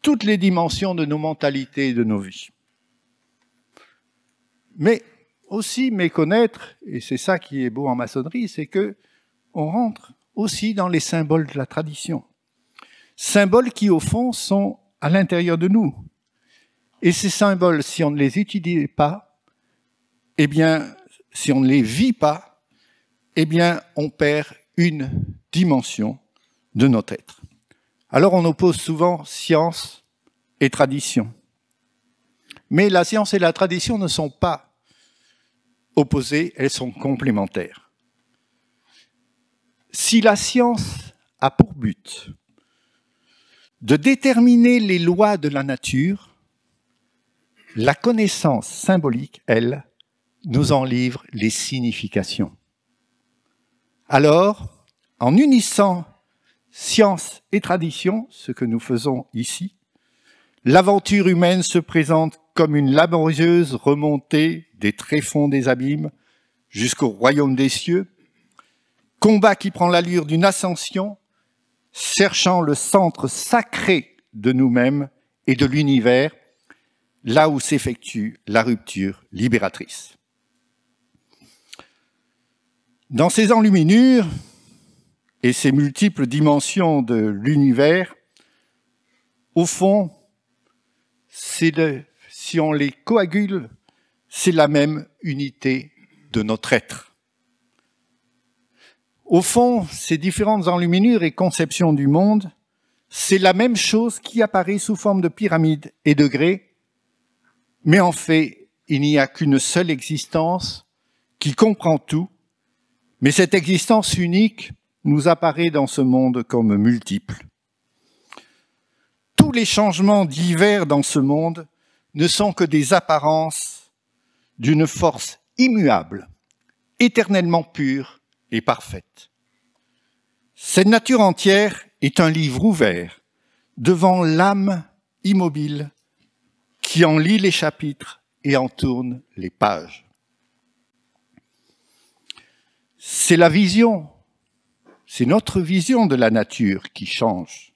S5: toutes les dimensions de nos mentalités et de nos vies. Mais aussi méconnaître, et c'est ça qui est beau en maçonnerie, c'est que on rentre aussi dans les symboles de la tradition. Symboles qui, au fond, sont à l'intérieur de nous. Et ces symboles, si on ne les étudie pas, eh bien, si on ne les vit pas, eh bien, on perd une dimension de notre être. Alors on oppose souvent science et tradition. Mais la science et la tradition ne sont pas opposées, elles sont complémentaires. Si la science a pour but de déterminer les lois de la nature, la connaissance symbolique, elle, nous en livre les significations. Alors, en unissant science et tradition, ce que nous faisons ici, l'aventure humaine se présente comme une laborieuse remontée des tréfonds des abîmes jusqu'au royaume des cieux, combat qui prend l'allure d'une ascension, cherchant le centre sacré de nous-mêmes et de l'univers, là où s'effectue la rupture libératrice. Dans ces enluminures et ces multiples dimensions de l'univers, au fond, si on les coagule c'est la même unité de notre être. Au fond, ces différentes enluminures et conceptions du monde, c'est la même chose qui apparaît sous forme de pyramides et de grès, mais en fait, il n'y a qu'une seule existence qui comprend tout, mais cette existence unique nous apparaît dans ce monde comme multiple. Tous les changements divers dans ce monde ne sont que des apparences d'une force immuable, éternellement pure et parfaite. Cette nature entière est un livre ouvert devant l'âme immobile qui en lit les chapitres et en tourne les pages. C'est la vision, c'est notre vision de la nature qui change,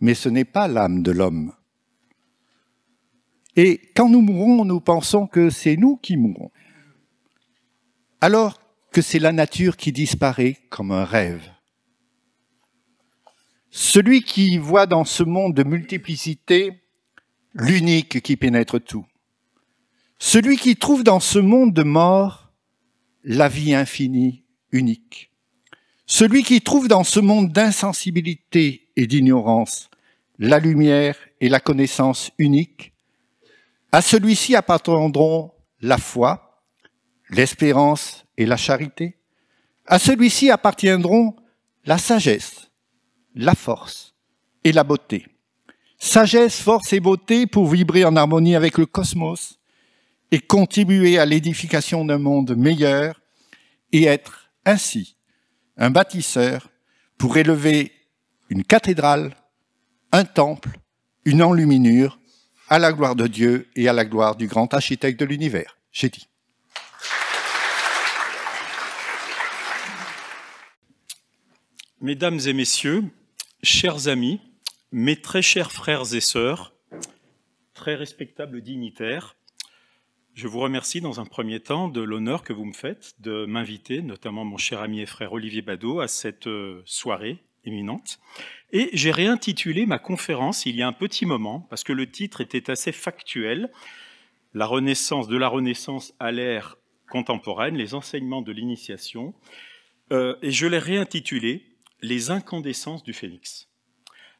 S5: mais ce n'est pas l'âme de l'homme. Et quand nous mourons, nous pensons que c'est nous qui mourons. Alors que c'est la nature qui disparaît comme un rêve. Celui qui voit dans ce monde de multiplicité l'unique qui pénètre tout. Celui qui trouve dans ce monde de mort la vie infinie, unique. Celui qui trouve dans ce monde d'insensibilité et d'ignorance la lumière et la connaissance unique à celui-ci appartiendront la foi, l'espérance et la charité. À celui-ci appartiendront la sagesse, la force et la beauté. Sagesse, force et beauté pour vibrer en harmonie avec le cosmos et contribuer à l'édification d'un monde meilleur et être ainsi un bâtisseur pour élever une cathédrale, un temple, une enluminure à la gloire de Dieu et à la gloire du grand architecte de l'univers. J'ai dit.
S6: Mesdames et messieurs, chers amis, mes très chers frères et sœurs, très respectables dignitaires, je vous remercie dans un premier temps de l'honneur que vous me faites de m'inviter, notamment mon cher ami et frère Olivier Badeau, à cette euh, soirée éminente, Et j'ai réintitulé ma conférence il y a un petit moment, parce que le titre était assez factuel. La Renaissance, de la Renaissance à l'ère contemporaine, les enseignements de l'initiation. Euh, et je l'ai réintitulé Les incandescences du phénix.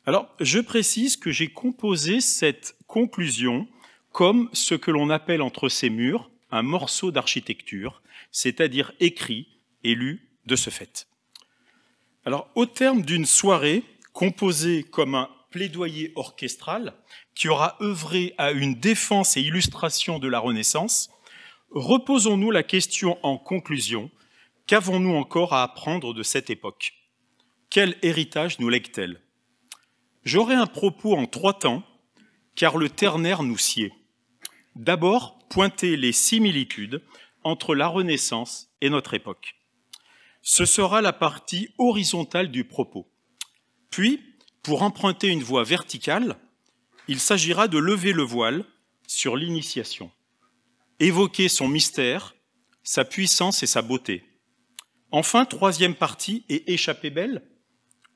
S6: Alors, je précise que j'ai composé cette conclusion comme ce que l'on appelle entre ces murs un morceau d'architecture, c'est-à-dire écrit et lu de ce fait. Alors, au terme d'une soirée composée comme un plaidoyer orchestral qui aura œuvré à une défense et illustration de la Renaissance, reposons-nous la question en conclusion qu'avons-nous encore à apprendre de cette époque Quel héritage nous lègue-t-elle J'aurai un propos en trois temps, car le ternaire nous sied. D'abord, pointer les similitudes entre la Renaissance et notre époque ce sera la partie horizontale du propos. Puis, pour emprunter une voie verticale, il s'agira de lever le voile sur l'initiation, évoquer son mystère, sa puissance et sa beauté. Enfin, troisième partie, et échapper belle,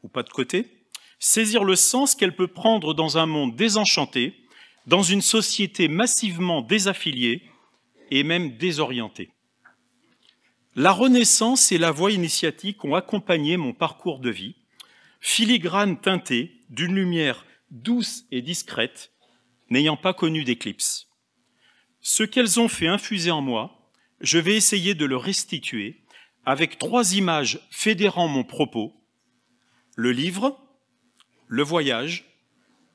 S6: ou pas de côté, saisir le sens qu'elle peut prendre dans un monde désenchanté, dans une société massivement désaffiliée et même désorientée. La Renaissance et la voie initiatique ont accompagné mon parcours de vie, filigrane teintée d'une lumière douce et discrète, n'ayant pas connu d'éclipse. Ce qu'elles ont fait infuser en moi, je vais essayer de le restituer avec trois images fédérant mon propos, le livre, le voyage,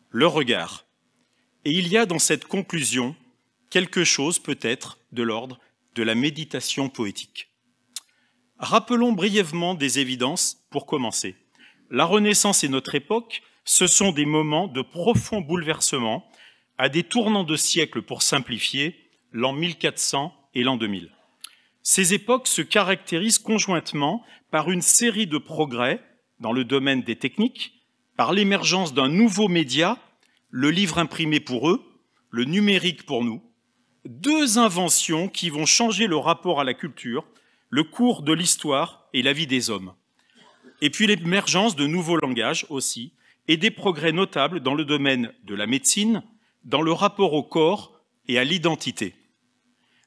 S6: le regard. Et il y a dans cette conclusion quelque chose peut-être de l'ordre de la méditation poétique. Rappelons brièvement des évidences pour commencer. La Renaissance et notre époque, ce sont des moments de profond bouleversement, à des tournants de siècle pour simplifier, l'an 1400 et l'an 2000. Ces époques se caractérisent conjointement par une série de progrès dans le domaine des techniques, par l'émergence d'un nouveau média, le livre imprimé pour eux, le numérique pour nous, deux inventions qui vont changer le rapport à la culture, le cours de l'histoire et la vie des hommes. Et puis l'émergence de nouveaux langages aussi, et des progrès notables dans le domaine de la médecine, dans le rapport au corps et à l'identité.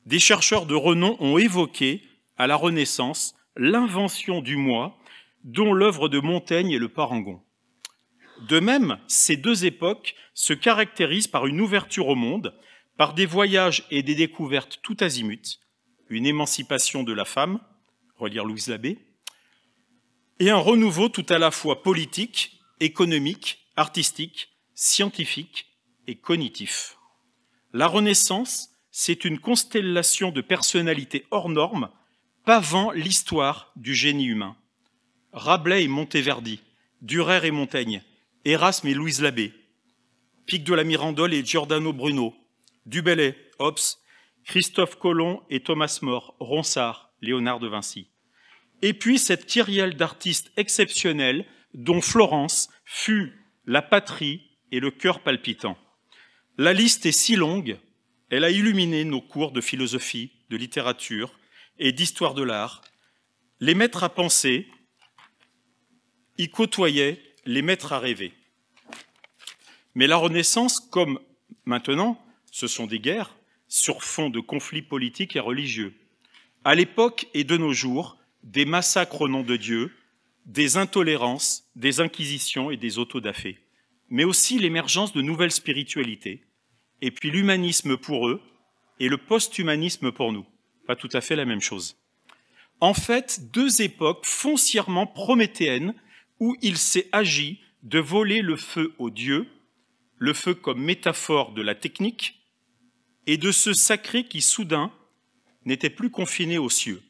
S6: Des chercheurs de renom ont évoqué, à la Renaissance, l'invention du moi, dont l'œuvre de Montaigne est le parangon. De même, ces deux époques se caractérisent par une ouverture au monde, par des voyages et des découvertes tout azimuts, une émancipation de la femme, relire Louise Labbé, et un renouveau tout à la fois politique, économique, artistique, scientifique et cognitif. La Renaissance, c'est une constellation de personnalités hors normes pavant l'histoire du génie humain. Rabelais et Monteverdi, Durer et Montaigne, Erasme et Louise Labbé, Pic de la Mirandole et Giordano Bruno, Dubelet, Hobbes Christophe Colomb et Thomas More, Ronsard, Léonard de Vinci. Et puis cette kyrielle d'artistes exceptionnels dont Florence fut la patrie et le cœur palpitant. La liste est si longue, elle a illuminé nos cours de philosophie, de littérature et d'histoire de l'art. Les maîtres à penser y côtoyaient les maîtres à rêver. Mais la Renaissance, comme maintenant, ce sont des guerres, sur fond de conflits politiques et religieux. À l'époque et de nos jours, des massacres au nom de Dieu, des intolérances, des inquisitions et des autodafés, mais aussi l'émergence de nouvelles spiritualités, et puis l'humanisme pour eux et le post-humanisme pour nous. Pas tout à fait la même chose. En fait, deux époques foncièrement prométhéennes où il s'est agi de voler le feu aux dieux, le feu comme métaphore de la technique, et de ce sacré qui soudain n'était plus confiné aux cieux.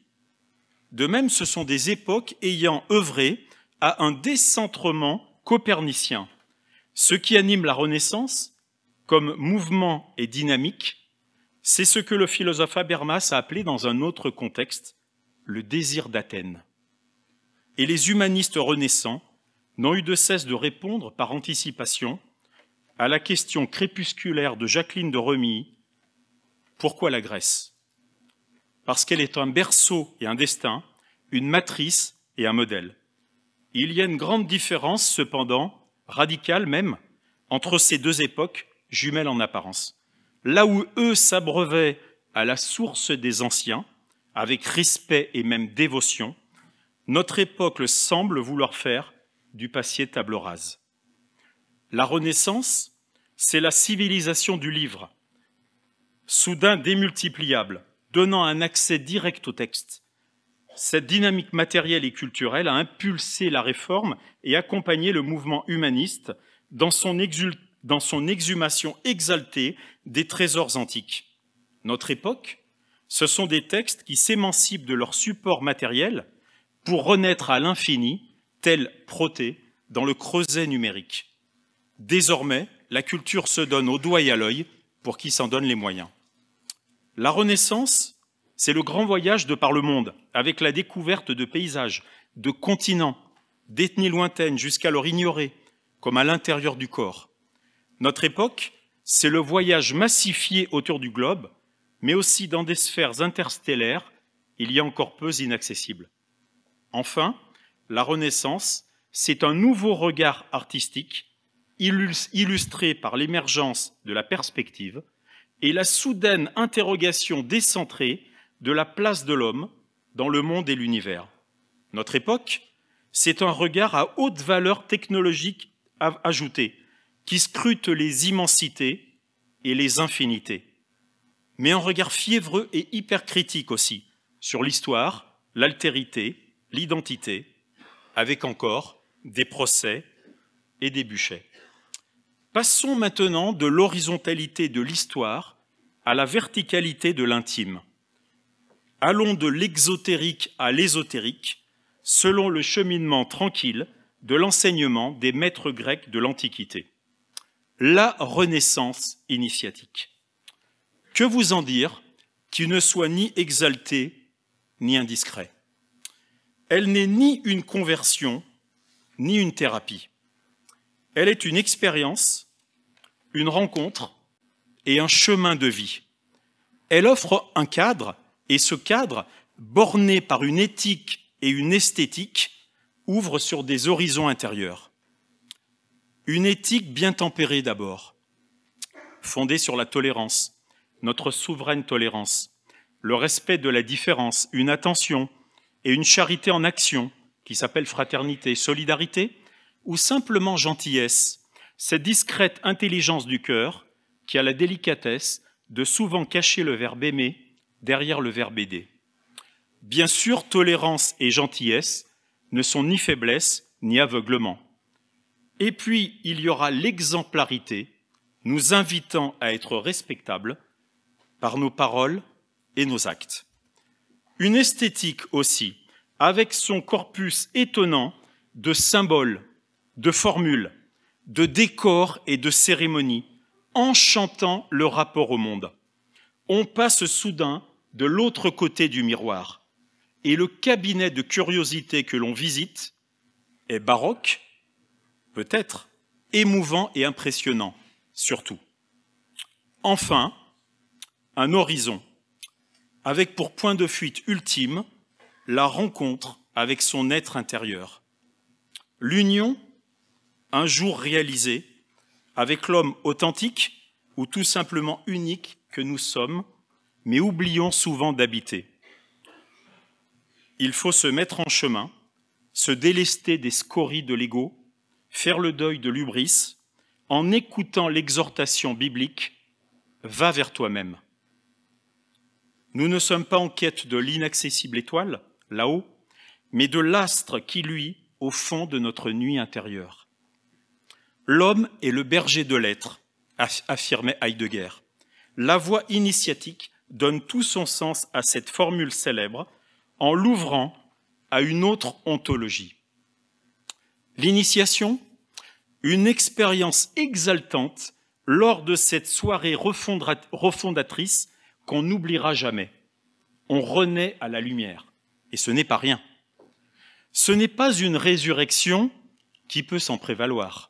S6: De même, ce sont des époques ayant œuvré à un décentrement copernicien, ce qui anime la Renaissance comme mouvement et dynamique. C'est ce que le philosophe Habermas a appelé dans un autre contexte le désir d'Athènes. Et les humanistes renaissants n'ont eu de cesse de répondre par anticipation à la question crépusculaire de Jacqueline de Remy pourquoi la Grèce Parce qu'elle est un berceau et un destin, une matrice et un modèle. Il y a une grande différence, cependant, radicale même, entre ces deux époques jumelles en apparence. Là où eux s'abreuvaient à la source des anciens, avec respect et même dévotion, notre époque semble vouloir faire du passé table rase. La Renaissance, c'est la civilisation du livre, soudain démultipliable, donnant un accès direct au texte. Cette dynamique matérielle et culturelle a impulsé la réforme et accompagné le mouvement humaniste dans son, exhumation exaltée des trésors antiques. Notre époque, ce sont des textes qui s'émancipent de leur support matériel pour renaître à l'infini, tel Protée, dans le creuset numérique. Désormais, la culture se donne au doigt et à l'œil pour qui s'en donne les moyens. La Renaissance, c'est le grand voyage de par le monde, avec la découverte de paysages, de continents, d'ethnies lointaines jusqu'alors ignorées, comme à l'intérieur du corps. Notre époque, c'est le voyage massifié autour du globe, mais aussi dans des sphères interstellaires, il y a encore peu inaccessibles. Enfin, la Renaissance, c'est un nouveau regard artistique illustré par l'émergence de la perspective, et la soudaine interrogation décentrée de la place de l'homme dans le monde et l'univers. Notre époque, c'est un regard à haute valeur technologique ajoutée, qui scrute les immensités et les infinités, mais un regard fiévreux et hypercritique aussi sur l'histoire, l'altérité, l'identité, avec encore des procès et des bûchets. Passons maintenant de l'horizontalité de l'histoire à la verticalité de l'intime. Allons de l'exotérique à l'ésotérique, selon le cheminement tranquille de l'enseignement des maîtres grecs de l'Antiquité. La Renaissance initiatique. Que vous en dire qui ne soit ni exalté ni indiscret Elle n'est ni une conversion, ni une thérapie. Elle est une expérience, une rencontre et un chemin de vie. Elle offre un cadre, et ce cadre, borné par une éthique et une esthétique, ouvre sur des horizons intérieurs. Une éthique bien tempérée d'abord, fondée sur la tolérance, notre souveraine tolérance, le respect de la différence, une attention et une charité en action qui s'appelle fraternité, et solidarité, ou simplement gentillesse, cette discrète intelligence du cœur qui a la délicatesse de souvent cacher le verbe aimer derrière le verbe aider. Bien sûr, tolérance et gentillesse ne sont ni faiblesse ni aveuglement. Et puis, il y aura l'exemplarité, nous invitant à être respectables par nos paroles et nos actes. Une esthétique aussi, avec son corpus étonnant de symboles de formules, de décors et de cérémonies, enchantant le rapport au monde. On passe soudain de l'autre côté du miroir, et le cabinet de curiosité que l'on visite est baroque, peut-être, émouvant et impressionnant, surtout. Enfin, un horizon, avec pour point de fuite ultime la rencontre avec son être intérieur. L'union un jour réalisé, avec l'homme authentique ou tout simplement unique que nous sommes, mais oublions souvent d'habiter. Il faut se mettre en chemin, se délester des scories de l'ego, faire le deuil de l'ubris, en écoutant l'exhortation biblique Va vers toi-même. Nous ne sommes pas en quête de l'inaccessible étoile, là-haut, mais de l'astre qui, lui, au fond de notre nuit intérieure. L'homme est le berger de l'être, affirmait Heidegger. La voie initiatique donne tout son sens à cette formule célèbre en l'ouvrant à une autre ontologie. L'initiation, une expérience exaltante lors de cette soirée refondatrice qu'on n'oubliera jamais. On renaît à la lumière, et ce n'est pas rien. Ce n'est pas une résurrection qui peut s'en prévaloir.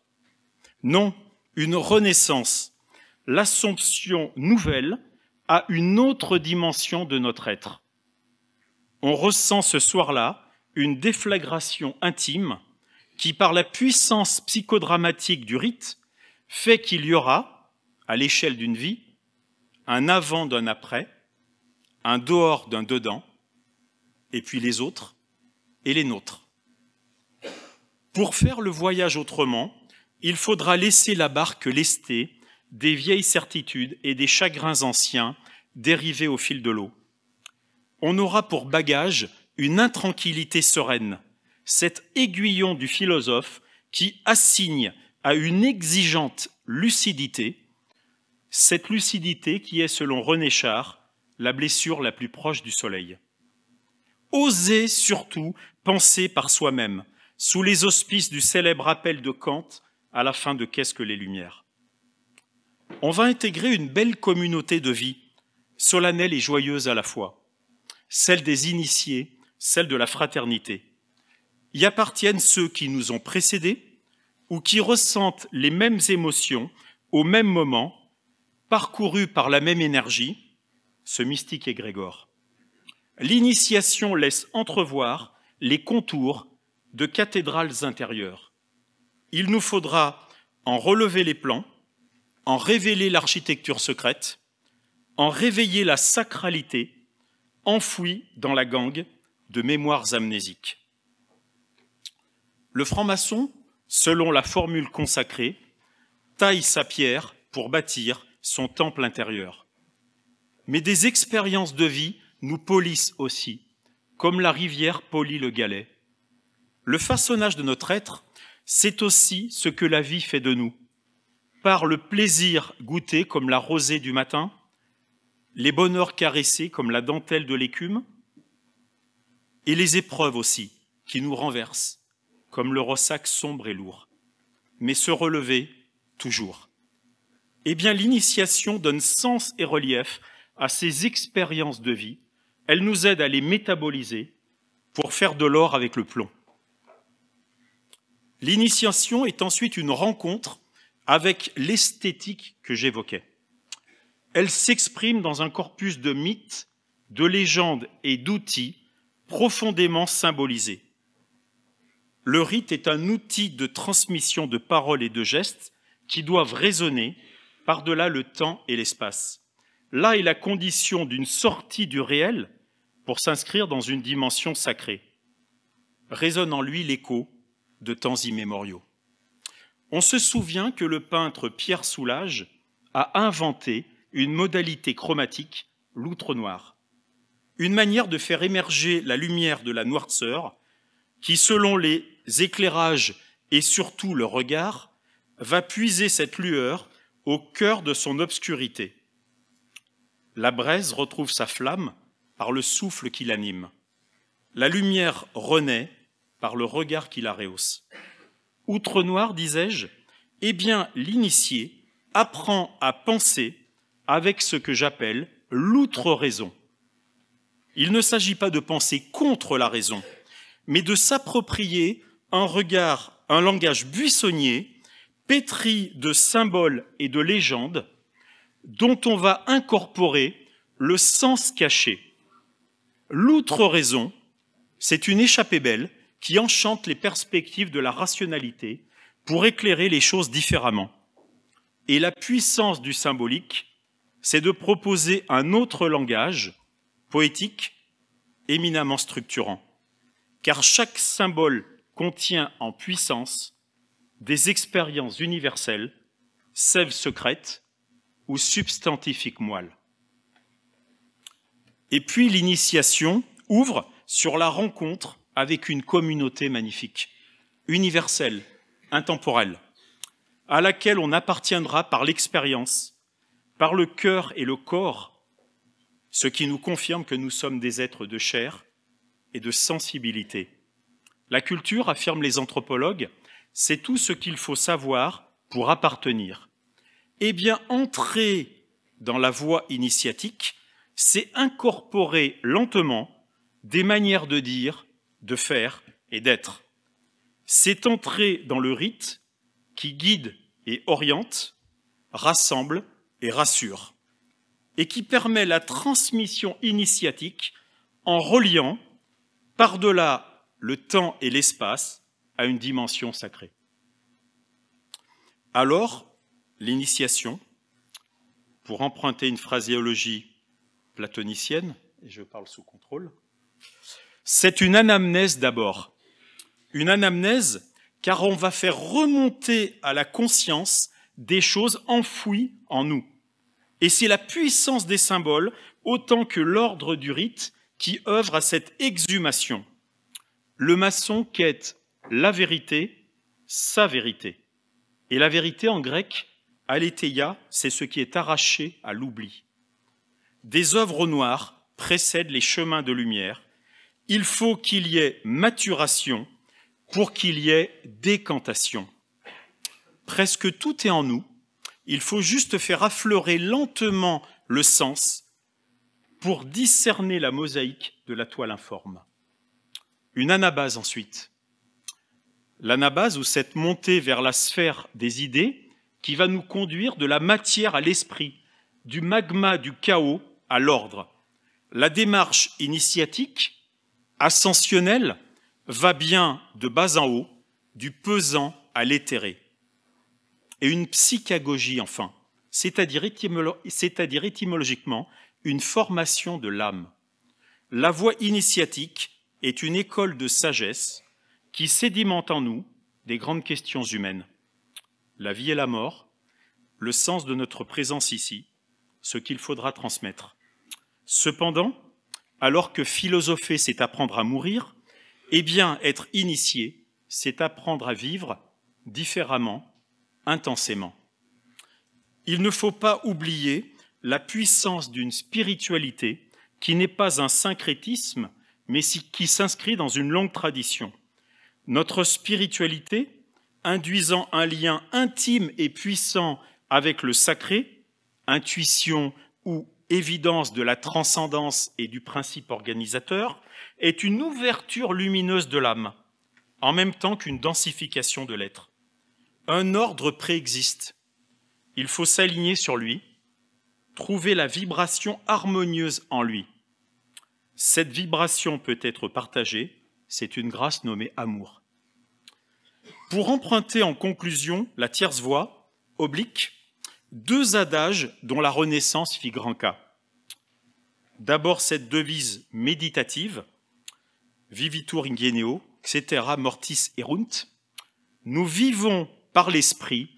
S6: Non, une renaissance, l'assomption nouvelle à une autre dimension de notre être. On ressent ce soir-là une déflagration intime qui, par la puissance psychodramatique du rite, fait qu'il y aura, à l'échelle d'une vie, un avant d'un après, un dehors d'un dedans, et puis les autres et les nôtres. Pour faire le voyage autrement, il faudra laisser la barque lestée des vieilles certitudes et des chagrins anciens dérivés au fil de l'eau. On aura pour bagage une intranquillité sereine, cet aiguillon du philosophe qui assigne à une exigeante lucidité, cette lucidité qui est, selon René Char, la blessure la plus proche du soleil. Osez surtout penser par soi-même, sous les auspices du célèbre appel de Kant à la fin de Qu'est-ce que les Lumières. On va intégrer une belle communauté de vie, solennelle et joyeuse à la fois, celle des initiés, celle de la fraternité. Y appartiennent ceux qui nous ont précédés ou qui ressentent les mêmes émotions au même moment, parcourus par la même énergie, ce mystique égrégore. L'initiation laisse entrevoir les contours de cathédrales intérieures il nous faudra en relever les plans, en révéler l'architecture secrète, en réveiller la sacralité enfouie dans la gangue de mémoires amnésiques. Le franc-maçon, selon la formule consacrée, taille sa pierre pour bâtir son temple intérieur. Mais des expériences de vie nous polissent aussi, comme la rivière polie le galet. Le façonnage de notre être c'est aussi ce que la vie fait de nous. Par le plaisir goûté comme la rosée du matin, les bonheurs caressés comme la dentelle de l'écume, et les épreuves aussi qui nous renversent, comme le ressac sombre et lourd, mais se relever toujours. Eh bien, l'initiation donne sens et relief à ces expériences de vie, elle nous aide à les métaboliser pour faire de l'or avec le plomb. L'initiation est ensuite une rencontre avec l'esthétique que j'évoquais. Elle s'exprime dans un corpus de mythes, de légendes et d'outils profondément symbolisés. Le rite est un outil de transmission de paroles et de gestes qui doivent résonner par-delà le temps et l'espace. Là est la condition d'une sortie du réel pour s'inscrire dans une dimension sacrée. Résonne en lui l'écho de temps immémoriaux. On se souvient que le peintre Pierre Soulage a inventé une modalité chromatique, l'outre noir, une manière de faire émerger la lumière de la noirceur qui, selon les éclairages et surtout le regard, va puiser cette lueur au cœur de son obscurité. La braise retrouve sa flamme par le souffle qui l'anime. La lumière renaît par le regard qui la rehausse. Outre noir, disais-je, eh bien l'initié apprend à penser avec ce que j'appelle l'outre-raison. Il ne s'agit pas de penser contre la raison, mais de s'approprier un regard, un langage buissonnier, pétri de symboles et de légendes, dont on va incorporer le sens caché. L'outre-raison, c'est une échappée belle qui enchante les perspectives de la rationalité pour éclairer les choses différemment. Et la puissance du symbolique, c'est de proposer un autre langage, poétique, éminemment structurant, car chaque symbole contient en puissance des expériences universelles, sèves secrètes ou substantifiques moelles. Et puis l'initiation ouvre sur la rencontre avec une communauté magnifique, universelle, intemporelle, à laquelle on appartiendra par l'expérience, par le cœur et le corps, ce qui nous confirme que nous sommes des êtres de chair et de sensibilité. La culture, affirment les anthropologues, c'est tout ce qu'il faut savoir pour appartenir. Eh bien, entrer dans la voie initiatique, c'est incorporer lentement des manières de dire, de faire et d'être. C'est entrer dans le rite qui guide et oriente, rassemble et rassure, et qui permet la transmission initiatique en reliant par-delà le temps et l'espace à une dimension sacrée. Alors, l'initiation, pour emprunter une phraséologie platonicienne, et je parle sous contrôle, c'est une anamnèse d'abord. Une anamnèse, car on va faire remonter à la conscience des choses enfouies en nous. Et c'est la puissance des symboles, autant que l'ordre du rite, qui œuvre à cette exhumation. Le maçon quête la vérité, sa vérité. Et la vérité en grec, aletheia, c'est ce qui est arraché à l'oubli. Des œuvres noires précèdent les chemins de lumière, il faut qu'il y ait maturation pour qu'il y ait décantation. Presque tout est en nous, il faut juste faire affleurer lentement le sens pour discerner la mosaïque de la toile informe. Une anabase ensuite. L'anabase ou cette montée vers la sphère des idées qui va nous conduire de la matière à l'esprit, du magma du chaos à l'ordre. La démarche initiatique ascensionnel va bien de bas en haut, du pesant à l'éthéré. Et une psychagogie, enfin, c'est-à-dire étymologiquement une formation de l'âme. La voie initiatique est une école de sagesse qui sédimente en nous des grandes questions humaines. La vie et la mort, le sens de notre présence ici, ce qu'il faudra transmettre. Cependant, alors que philosopher, c'est apprendre à mourir, eh bien, être initié, c'est apprendre à vivre différemment, intensément. Il ne faut pas oublier la puissance d'une spiritualité qui n'est pas un syncrétisme, mais qui s'inscrit dans une longue tradition. Notre spiritualité, induisant un lien intime et puissant avec le sacré, intuition ou évidence de la transcendance et du principe organisateur, est une ouverture lumineuse de l'âme, en même temps qu'une densification de l'être. Un ordre préexiste. Il faut s'aligner sur lui, trouver la vibration harmonieuse en lui. Cette vibration peut être partagée, c'est une grâce nommée amour. Pour emprunter en conclusion la tierce voie, oblique, deux adages dont la Renaissance fit grand cas. D'abord cette devise méditative, Vivitur in etc. mortis erunt. Nous vivons par l'esprit,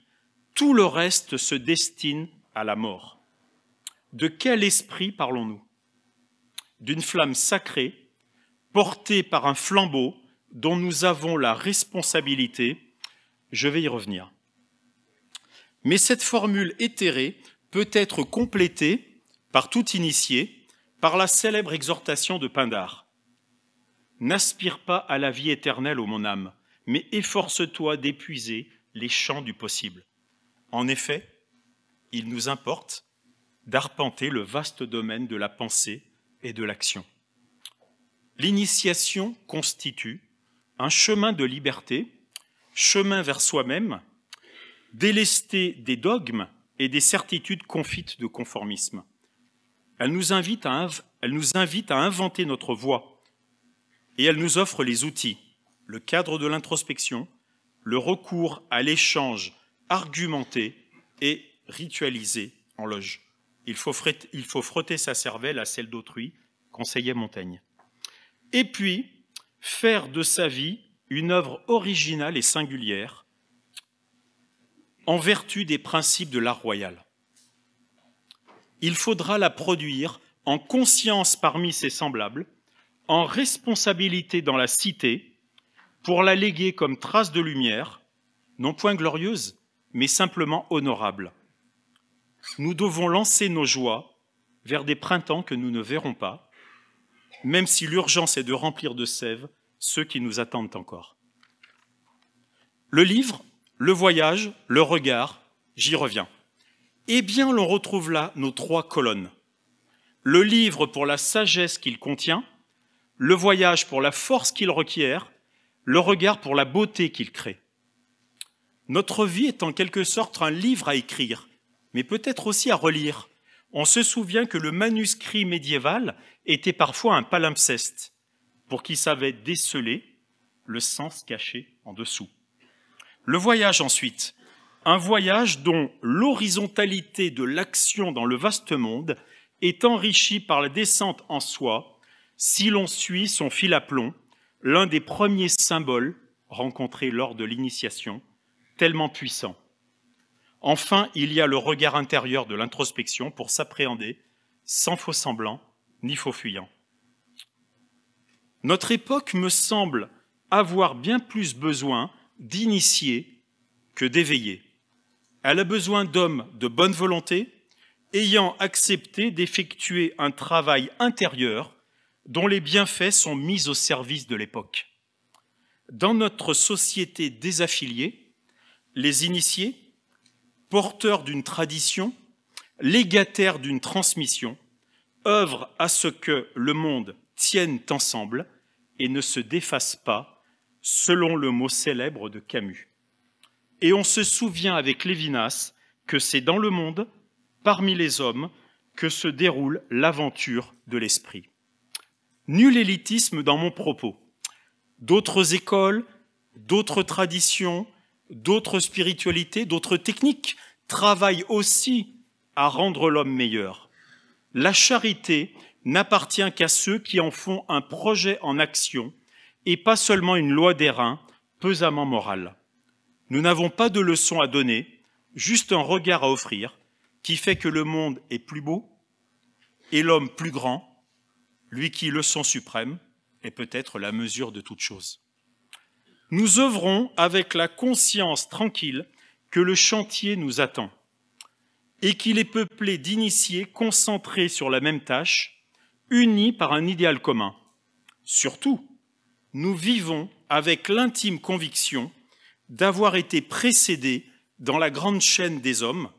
S6: tout le reste se destine à la mort. De quel esprit parlons-nous D'une flamme sacrée, portée par un flambeau dont nous avons la responsabilité. Je vais y revenir. Mais cette formule éthérée peut être complétée par tout initié par la célèbre exhortation de Pindare N'aspire pas à la vie éternelle, ô mon âme, mais efforce-toi d'épuiser les champs du possible. En effet, il nous importe d'arpenter le vaste domaine de la pensée et de l'action. L'initiation constitue un chemin de liberté, chemin vers soi-même, délester des dogmes et des certitudes confites de conformisme. Elle nous invite à, inventer notre voie et elle nous offre les outils, le cadre de l'introspection, le recours à l'échange argumenté et ritualisé en loge. Il faut, frotter, il faut frotter sa cervelle à celle d'autrui, conseillait Montaigne. Et puis, faire de sa vie une œuvre originale et singulière, en vertu des principes de l'art royal. Il faudra la produire en conscience parmi ses semblables, en responsabilité dans la cité, pour la léguer comme trace de lumière, non point glorieuse, mais simplement honorable. Nous devons lancer nos joies vers des printemps que nous ne verrons pas, même si l'urgence est de remplir de sève ceux qui nous attendent encore. Le livre le voyage, le regard, j'y reviens. Eh bien, l'on retrouve là nos trois colonnes. Le livre pour la sagesse qu'il contient, le voyage pour la force qu'il requiert, le regard pour la beauté qu'il crée. Notre vie est en quelque sorte un livre à écrire, mais peut-être aussi à relire. On se souvient que le manuscrit médiéval était parfois un palimpseste, pour qui savait déceler le sens caché en dessous. Le voyage ensuite. Un voyage dont l'horizontalité de l'action dans le vaste monde est enrichie par la descente en soi si l'on suit son fil à plomb, l'un des premiers symboles rencontrés lors de l'initiation, tellement puissant. Enfin, il y a le regard intérieur de l'introspection pour s'appréhender sans faux semblant ni faux fuyants Notre époque me semble avoir bien plus besoin D'initier que d'éveiller. Elle a besoin d'hommes de bonne volonté, ayant accepté d'effectuer un travail intérieur dont les bienfaits sont mis au service de l'époque. Dans notre société désaffiliée, les initiés, porteurs d'une tradition, légataires d'une transmission, œuvrent à ce que le monde tienne ensemble et ne se défasse pas selon le mot célèbre de Camus. Et on se souvient avec Lévinas que c'est dans le monde, parmi les hommes, que se déroule l'aventure de l'esprit. Nul élitisme dans mon propos. D'autres écoles, d'autres traditions, d'autres spiritualités, d'autres techniques travaillent aussi à rendre l'homme meilleur. La charité n'appartient qu'à ceux qui en font un projet en action et pas seulement une loi d'airain pesamment morale. Nous n'avons pas de leçon à donner, juste un regard à offrir qui fait que le monde est plus beau et l'homme plus grand, lui qui, leçon suprême, est peut-être la mesure de toute chose. Nous œuvrons avec la conscience tranquille que le chantier nous attend et qu'il est peuplé d'initiés concentrés sur la même tâche, unis par un idéal commun. Surtout, nous vivons avec l'intime conviction d'avoir été précédés dans la grande chaîne des hommes,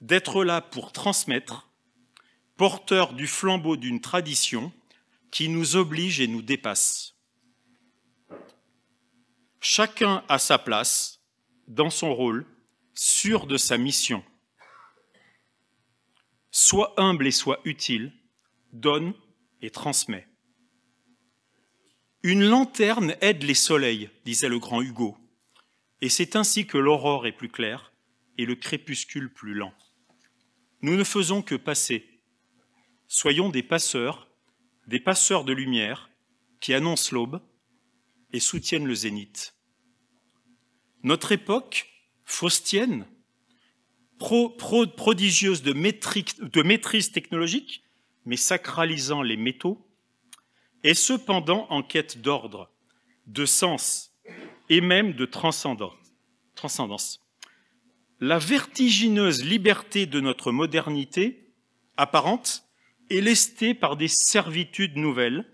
S6: d'être là pour transmettre, porteur du flambeau d'une tradition qui nous oblige et nous dépasse. Chacun a sa place, dans son rôle, sûr de sa mission. Sois humble et soit utile, donne et transmet. Une lanterne aide les soleils, disait le grand Hugo. Et c'est ainsi que l'aurore est plus claire et le crépuscule plus lent. Nous ne faisons que passer. Soyons des passeurs, des passeurs de lumière qui annoncent l'aube et soutiennent le zénith. Notre époque, faustienne, prodigieuse de maîtrise technologique, mais sacralisant les métaux, est cependant en quête d'ordre, de sens et même de transcendance. La vertigineuse liberté de notre modernité apparente est lestée par des servitudes nouvelles,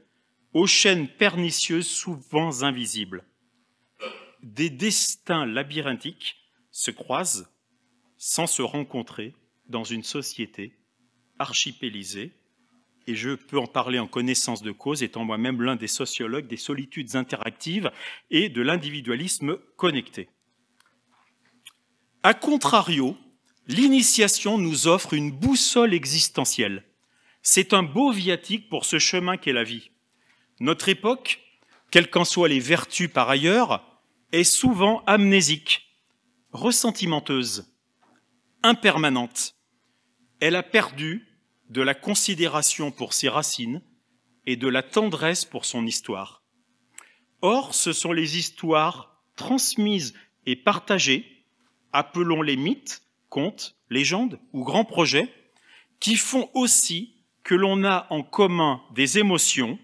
S6: aux chaînes pernicieuses souvent invisibles. Des destins labyrinthiques se croisent sans se rencontrer dans une société archipélisée et je peux en parler en connaissance de cause, étant moi-même l'un des sociologues des solitudes interactives et de l'individualisme connecté. A contrario, l'initiation nous offre une boussole existentielle. C'est un beau viatique pour ce chemin qu'est la vie. Notre époque, quelles qu'en soient les vertus par ailleurs, est souvent amnésique, ressentimenteuse, impermanente. Elle a perdu de la considération pour ses racines et de la tendresse pour son histoire. Or, ce sont les histoires transmises et partagées, appelons les mythes, contes, légendes ou grands projets, qui font aussi que l'on a en commun des émotions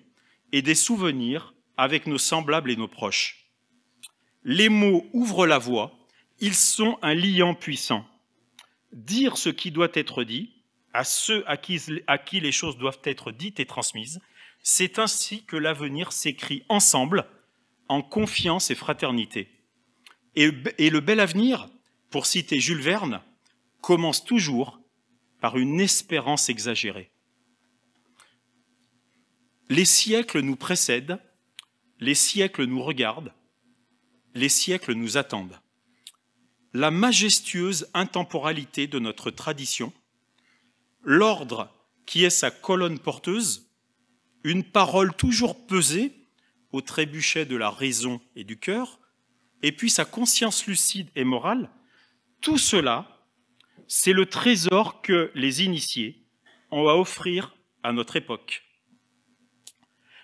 S6: et des souvenirs avec nos semblables et nos proches. Les mots ouvrent la voie, ils sont un liant puissant. Dire ce qui doit être dit, à ceux à qui, les choses doivent être dites et transmises. C'est ainsi que l'avenir s'écrit ensemble, en confiance et fraternité. et le bel avenir, pour citer Jules Verne, commence toujours par une espérance exagérée. Les siècles nous précèdent, les siècles nous regardent, les siècles nous attendent. La majestueuse intemporalité de notre tradition l'ordre qui est sa colonne porteuse, une parole toujours pesée au trébuchet de la raison et du cœur, et puis sa conscience lucide et morale, tout cela, c'est le trésor que les initiés ont à offrir à notre époque.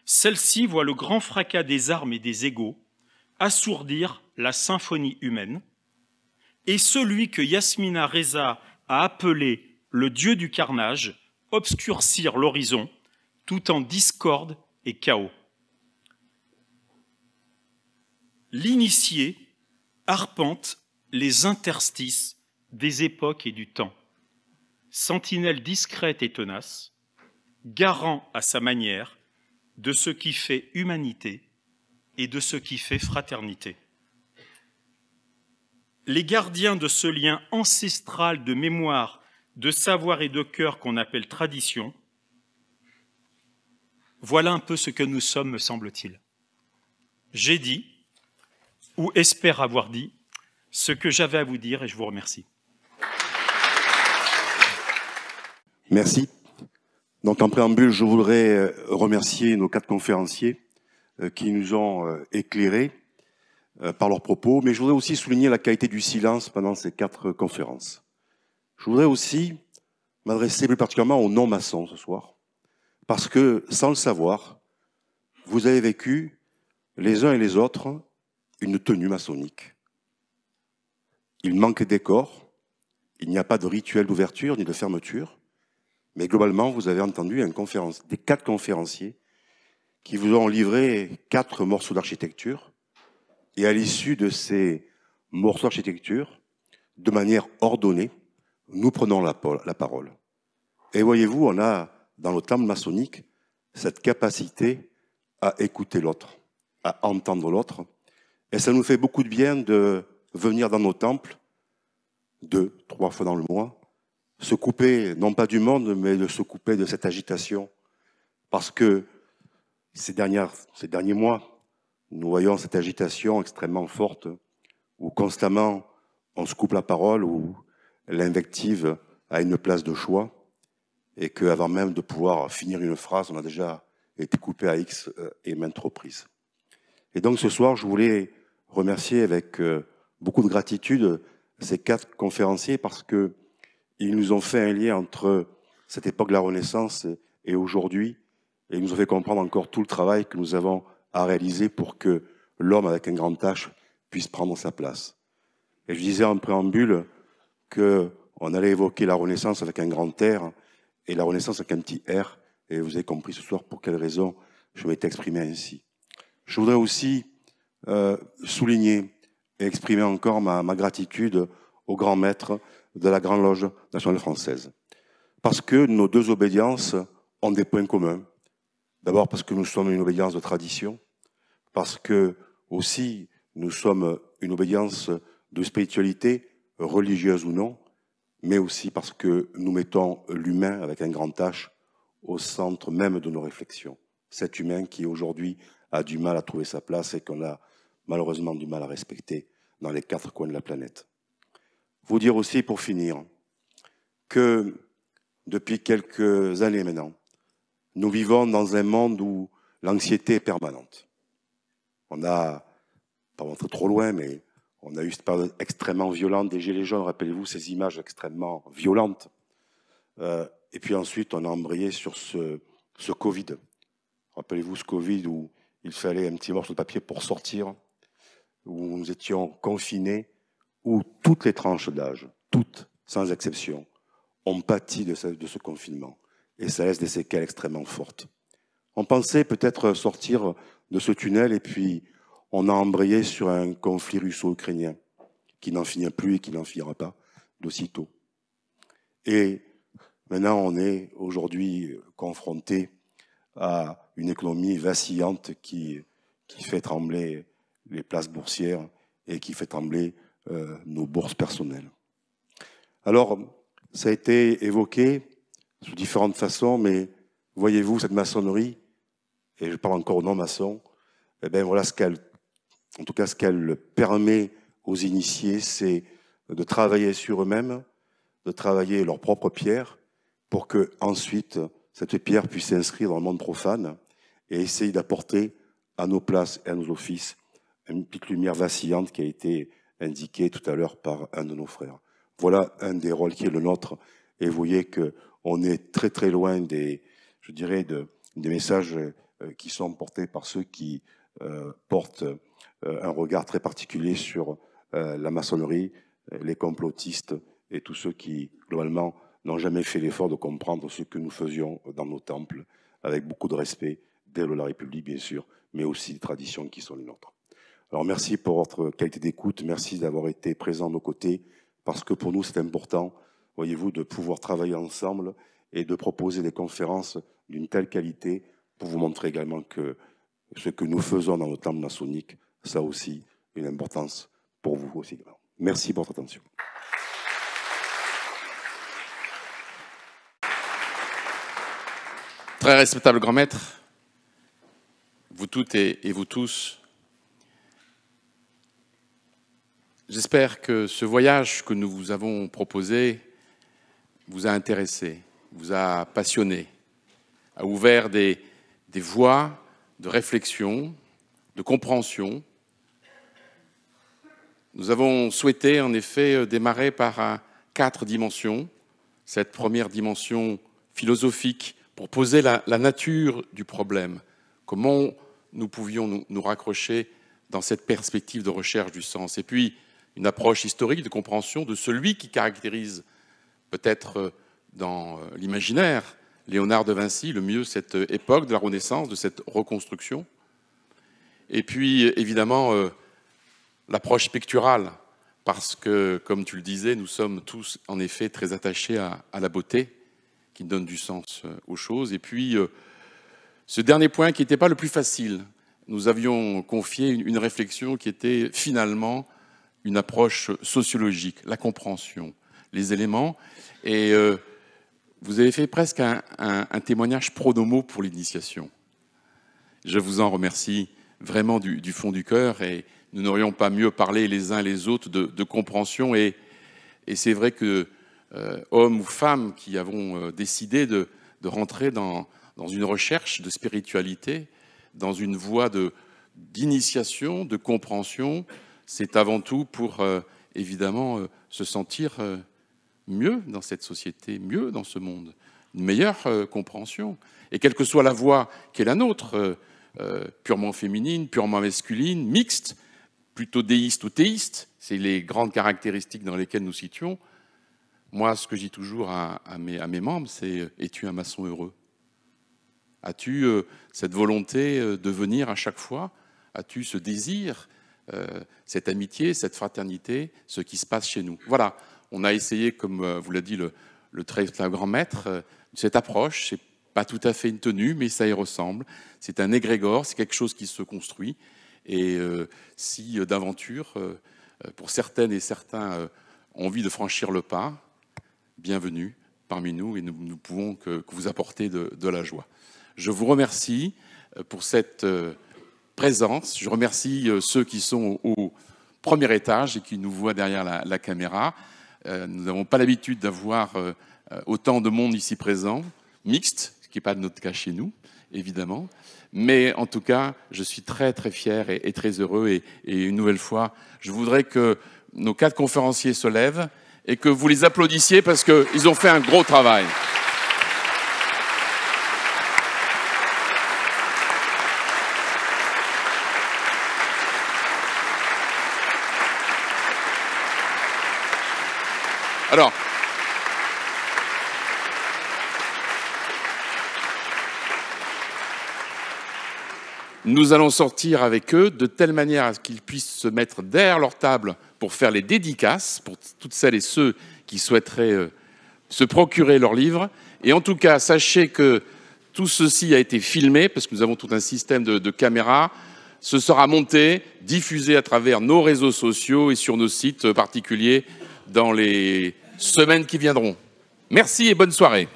S6: Celle-ci voit le grand fracas des armes et des égaux assourdir la symphonie humaine, et celui que Yasmina Reza a appelé le dieu du carnage, obscurcir l'horizon, tout en discorde et chaos. L'initié arpente les interstices des époques et du temps, sentinelle discrète et tenace, garant à sa manière de ce qui fait humanité et de ce qui fait fraternité. Les gardiens de ce lien ancestral de mémoire de savoir et de cœur qu'on appelle tradition, voilà un peu ce que nous sommes, me semble-t-il. J'ai dit, ou espère avoir dit, ce que j'avais à vous dire et je vous remercie.
S7: Merci. Donc en préambule, je voudrais euh, remercier nos quatre conférenciers euh, qui nous ont euh, éclairés par leurs propos, mais je voudrais aussi souligner la qualité du silence pendant ces quatre conférences. Je voudrais aussi m'adresser plus particulièrement aux non-maçons ce soir, parce que sans le savoir, vous avez vécu les uns et les autres une tenue maçonnique. Il manque d'écor, il n'y a pas de rituel d'ouverture ni de fermeture, mais globalement, vous avez entendu des quatre conférenciers qui vous ont livré quatre morceaux d'architecture, et à l'issue de ces morceaux d'architecture, de manière ordonnée, nous prenons la, parole. Et voyez-vous, on a dans nos temples maçonnique cette capacité à écouter l'autre, à entendre l'autre. Et ça nous fait beaucoup de bien de venir dans nos temples, deux, trois fois dans le mois, se couper, non pas du monde, mais de se couper de cette agitation. Parce que ces, ces derniers mois, nous voyons cette agitation extrêmement forte, où constamment on se coupe la parole, où l'invective a une place de choix et qu'avant même de pouvoir finir une phrase, on a déjà été coupé à X euh, et maintes reprises. Et donc ce soir, je voulais remercier avec euh, beaucoup de gratitude ces quatre conférenciers parce qu'ils nous ont fait un lien entre cette époque de la Renaissance et aujourd'hui, et ils nous ont fait comprendre encore tout le travail que nous avons à réaliser pour que l'homme avec un grand H puisse prendre sa place. Et je disais en préambule, qu'on allait évoquer la Renaissance avec un grand R et la Renaissance avec un petit R. Et vous avez compris ce soir pour quelles raisons je m'étais exprimé ainsi. Je voudrais aussi euh, souligner et exprimer encore ma, ma gratitude au grand maître de la Grande Loge nationale française. Parce que nos deux obédiences ont des points communs. D'abord parce que nous sommes une obédience de tradition, parce que aussi nous sommes une obédience de spiritualité religieuse ou non, mais aussi parce que nous mettons l'humain avec un grand H au centre même de nos réflexions. Cet humain qui aujourd'hui a du mal à trouver sa place et qu'on a malheureusement du mal à respecter dans les quatre coins de la planète. Vous dire aussi pour finir que depuis quelques années maintenant, nous vivons dans un monde où l'anxiété est permanente. On a, pas trop loin, mais on a eu cette période extrêmement violente des Gilets jaunes, rappelez-vous ces images extrêmement violentes. Euh, et puis ensuite, on a embrayé sur ce, Covid. Rappelez-vous ce Covid où il fallait un petit morceau de papier pour sortir, où nous étions confinés, où toutes les tranches d'âge, toutes, sans exception, ont pâti de ce, de ce confinement. Et ça laisse des séquelles extrêmement fortes. On pensait peut-être sortir de ce tunnel et puis on a embrayé sur un conflit russo-ukrainien qui n'en finit plus et qui n'en finira pas d'aussitôt. Et maintenant, on est aujourd'hui confronté à une économie vacillante qui, qui fait trembler les places boursières et qui fait trembler euh, nos bourses personnelles. Alors, ça a été évoqué sous différentes façons, mais voyez-vous, cette maçonnerie, et je parle encore non maçon, eh ben, voilà ce qu'elle en tout cas, ce qu'elle permet aux initiés, c'est de travailler sur eux-mêmes, de travailler leur propre pierre, pour que ensuite cette pierre puisse s'inscrire dans le monde profane et essayer d'apporter à nos places et à nos offices une petite lumière vacillante qui a été indiquée tout à l'heure par un de nos frères. Voilà un des rôles qui est le nôtre. Et vous voyez qu'on est très très loin des, je dirais, des messages euh, qui sont portés par ceux qui euh, portent euh, un regard très particulier sur euh, la maçonnerie, euh, les complotistes et tous ceux qui, globalement, n'ont jamais fait l'effort de comprendre ce que nous faisions dans nos temples, avec beaucoup de respect dès la République, bien sûr, mais aussi des traditions qui sont les nôtres. Alors merci pour votre qualité d'écoute, merci d'avoir été présent à nos côtés, parce que pour nous c'est important, voyez-vous, de pouvoir travailler ensemble et de proposer des conférences d'une telle qualité pour vous montrer également que ce que nous faisons dans nos temples maçonniques ça aussi une importance pour vous aussi. Merci pour votre attention.
S8: Très respectable grand maître, vous toutes et vous tous, J'espère que ce voyage que nous vous avons proposé vous a intéressé, vous a passionné, a ouvert des, des voies de réflexion, de compréhension, nous avons souhaité en effet euh, démarrer par quatre dimensions. Cette première dimension philosophique pour poser la, nature du problème. Comment nous pouvions nous, nous raccrocher dans cette perspective de recherche du sens. Et puis une approche historique de compréhension de celui qui caractérise peut-être euh, dans euh, l'imaginaire Léonard de Vinci le mieux cette époque de la Renaissance, de cette reconstruction. Et puis évidemment l'approche picturale, parce que, comme tu le disais, nous sommes tous en effet très attachés à, la beauté qui donne du sens euh, aux choses. Et puis, euh, ce dernier point qui n'était pas le plus facile, nous avions confié une, réflexion qui était finalement une approche sociologique, la compréhension, les éléments. Et euh, vous avez fait presque un, témoignage pro pour l'initiation. Je vous en remercie vraiment du, du fond du cœur et, nous n'aurions pas mieux parlé les uns les autres de, compréhension. Et, c'est vrai que euh, hommes ou femmes qui avons euh, décidé de, rentrer dans, une recherche de spiritualité, dans une voie d'initiation, de, compréhension, c'est avant tout pour euh, évidemment se sentir mieux dans cette société, mieux dans ce monde, une meilleure compréhension. Et quelle que soit la voie qui est la nôtre, purement féminine, purement masculine, mixte, plutôt déiste ou théiste, c'est les grandes caractéristiques dans lesquelles nous situons. Moi, ce que je dis toujours à, mes, membres, c'est euh, es-tu un maçon heureux As-tu euh, cette volonté euh, de venir à chaque fois As-tu ce désir, cette amitié, cette fraternité, ce qui se passe chez nous Voilà, on a essayé, comme vous l'a dit le, le très grand maître, cette approche, c'est pas tout à fait une tenue, mais ça y ressemble. C'est un égrégore, c'est quelque chose qui se construit et euh, si euh, d'aventure, euh, pour certaines et certains, ont envie de franchir le pas, bienvenue parmi nous et nous, pouvons que, vous apporter de, la joie. Je vous remercie pour cette présence. Je remercie ceux qui sont au, premier étage et qui nous voient derrière la, caméra. nous n'avons pas l'habitude d'avoir autant de monde ici présent, mixte, ce qui n'est pas de notre cas chez nous, évidemment. Mais en tout cas, je suis très très fier et, très heureux. Et, une nouvelle fois, je voudrais que nos quatre conférenciers se lèvent et que vous les applaudissiez parce qu'ils ont fait un gros travail. Alors, Nous allons sortir avec eux de telle manière à ce qu'ils puissent se mettre derrière leur table pour faire les dédicaces pour toutes celles et ceux qui souhaiteraient euh, se procurer leurs livres. Et en tout cas, sachez que tout ceci a été filmé parce que nous avons tout un système de, de caméras. Ce sera monté, diffusé à travers nos réseaux sociaux et sur nos sites particuliers dans les semaines qui viendront. Merci et bonne soirée.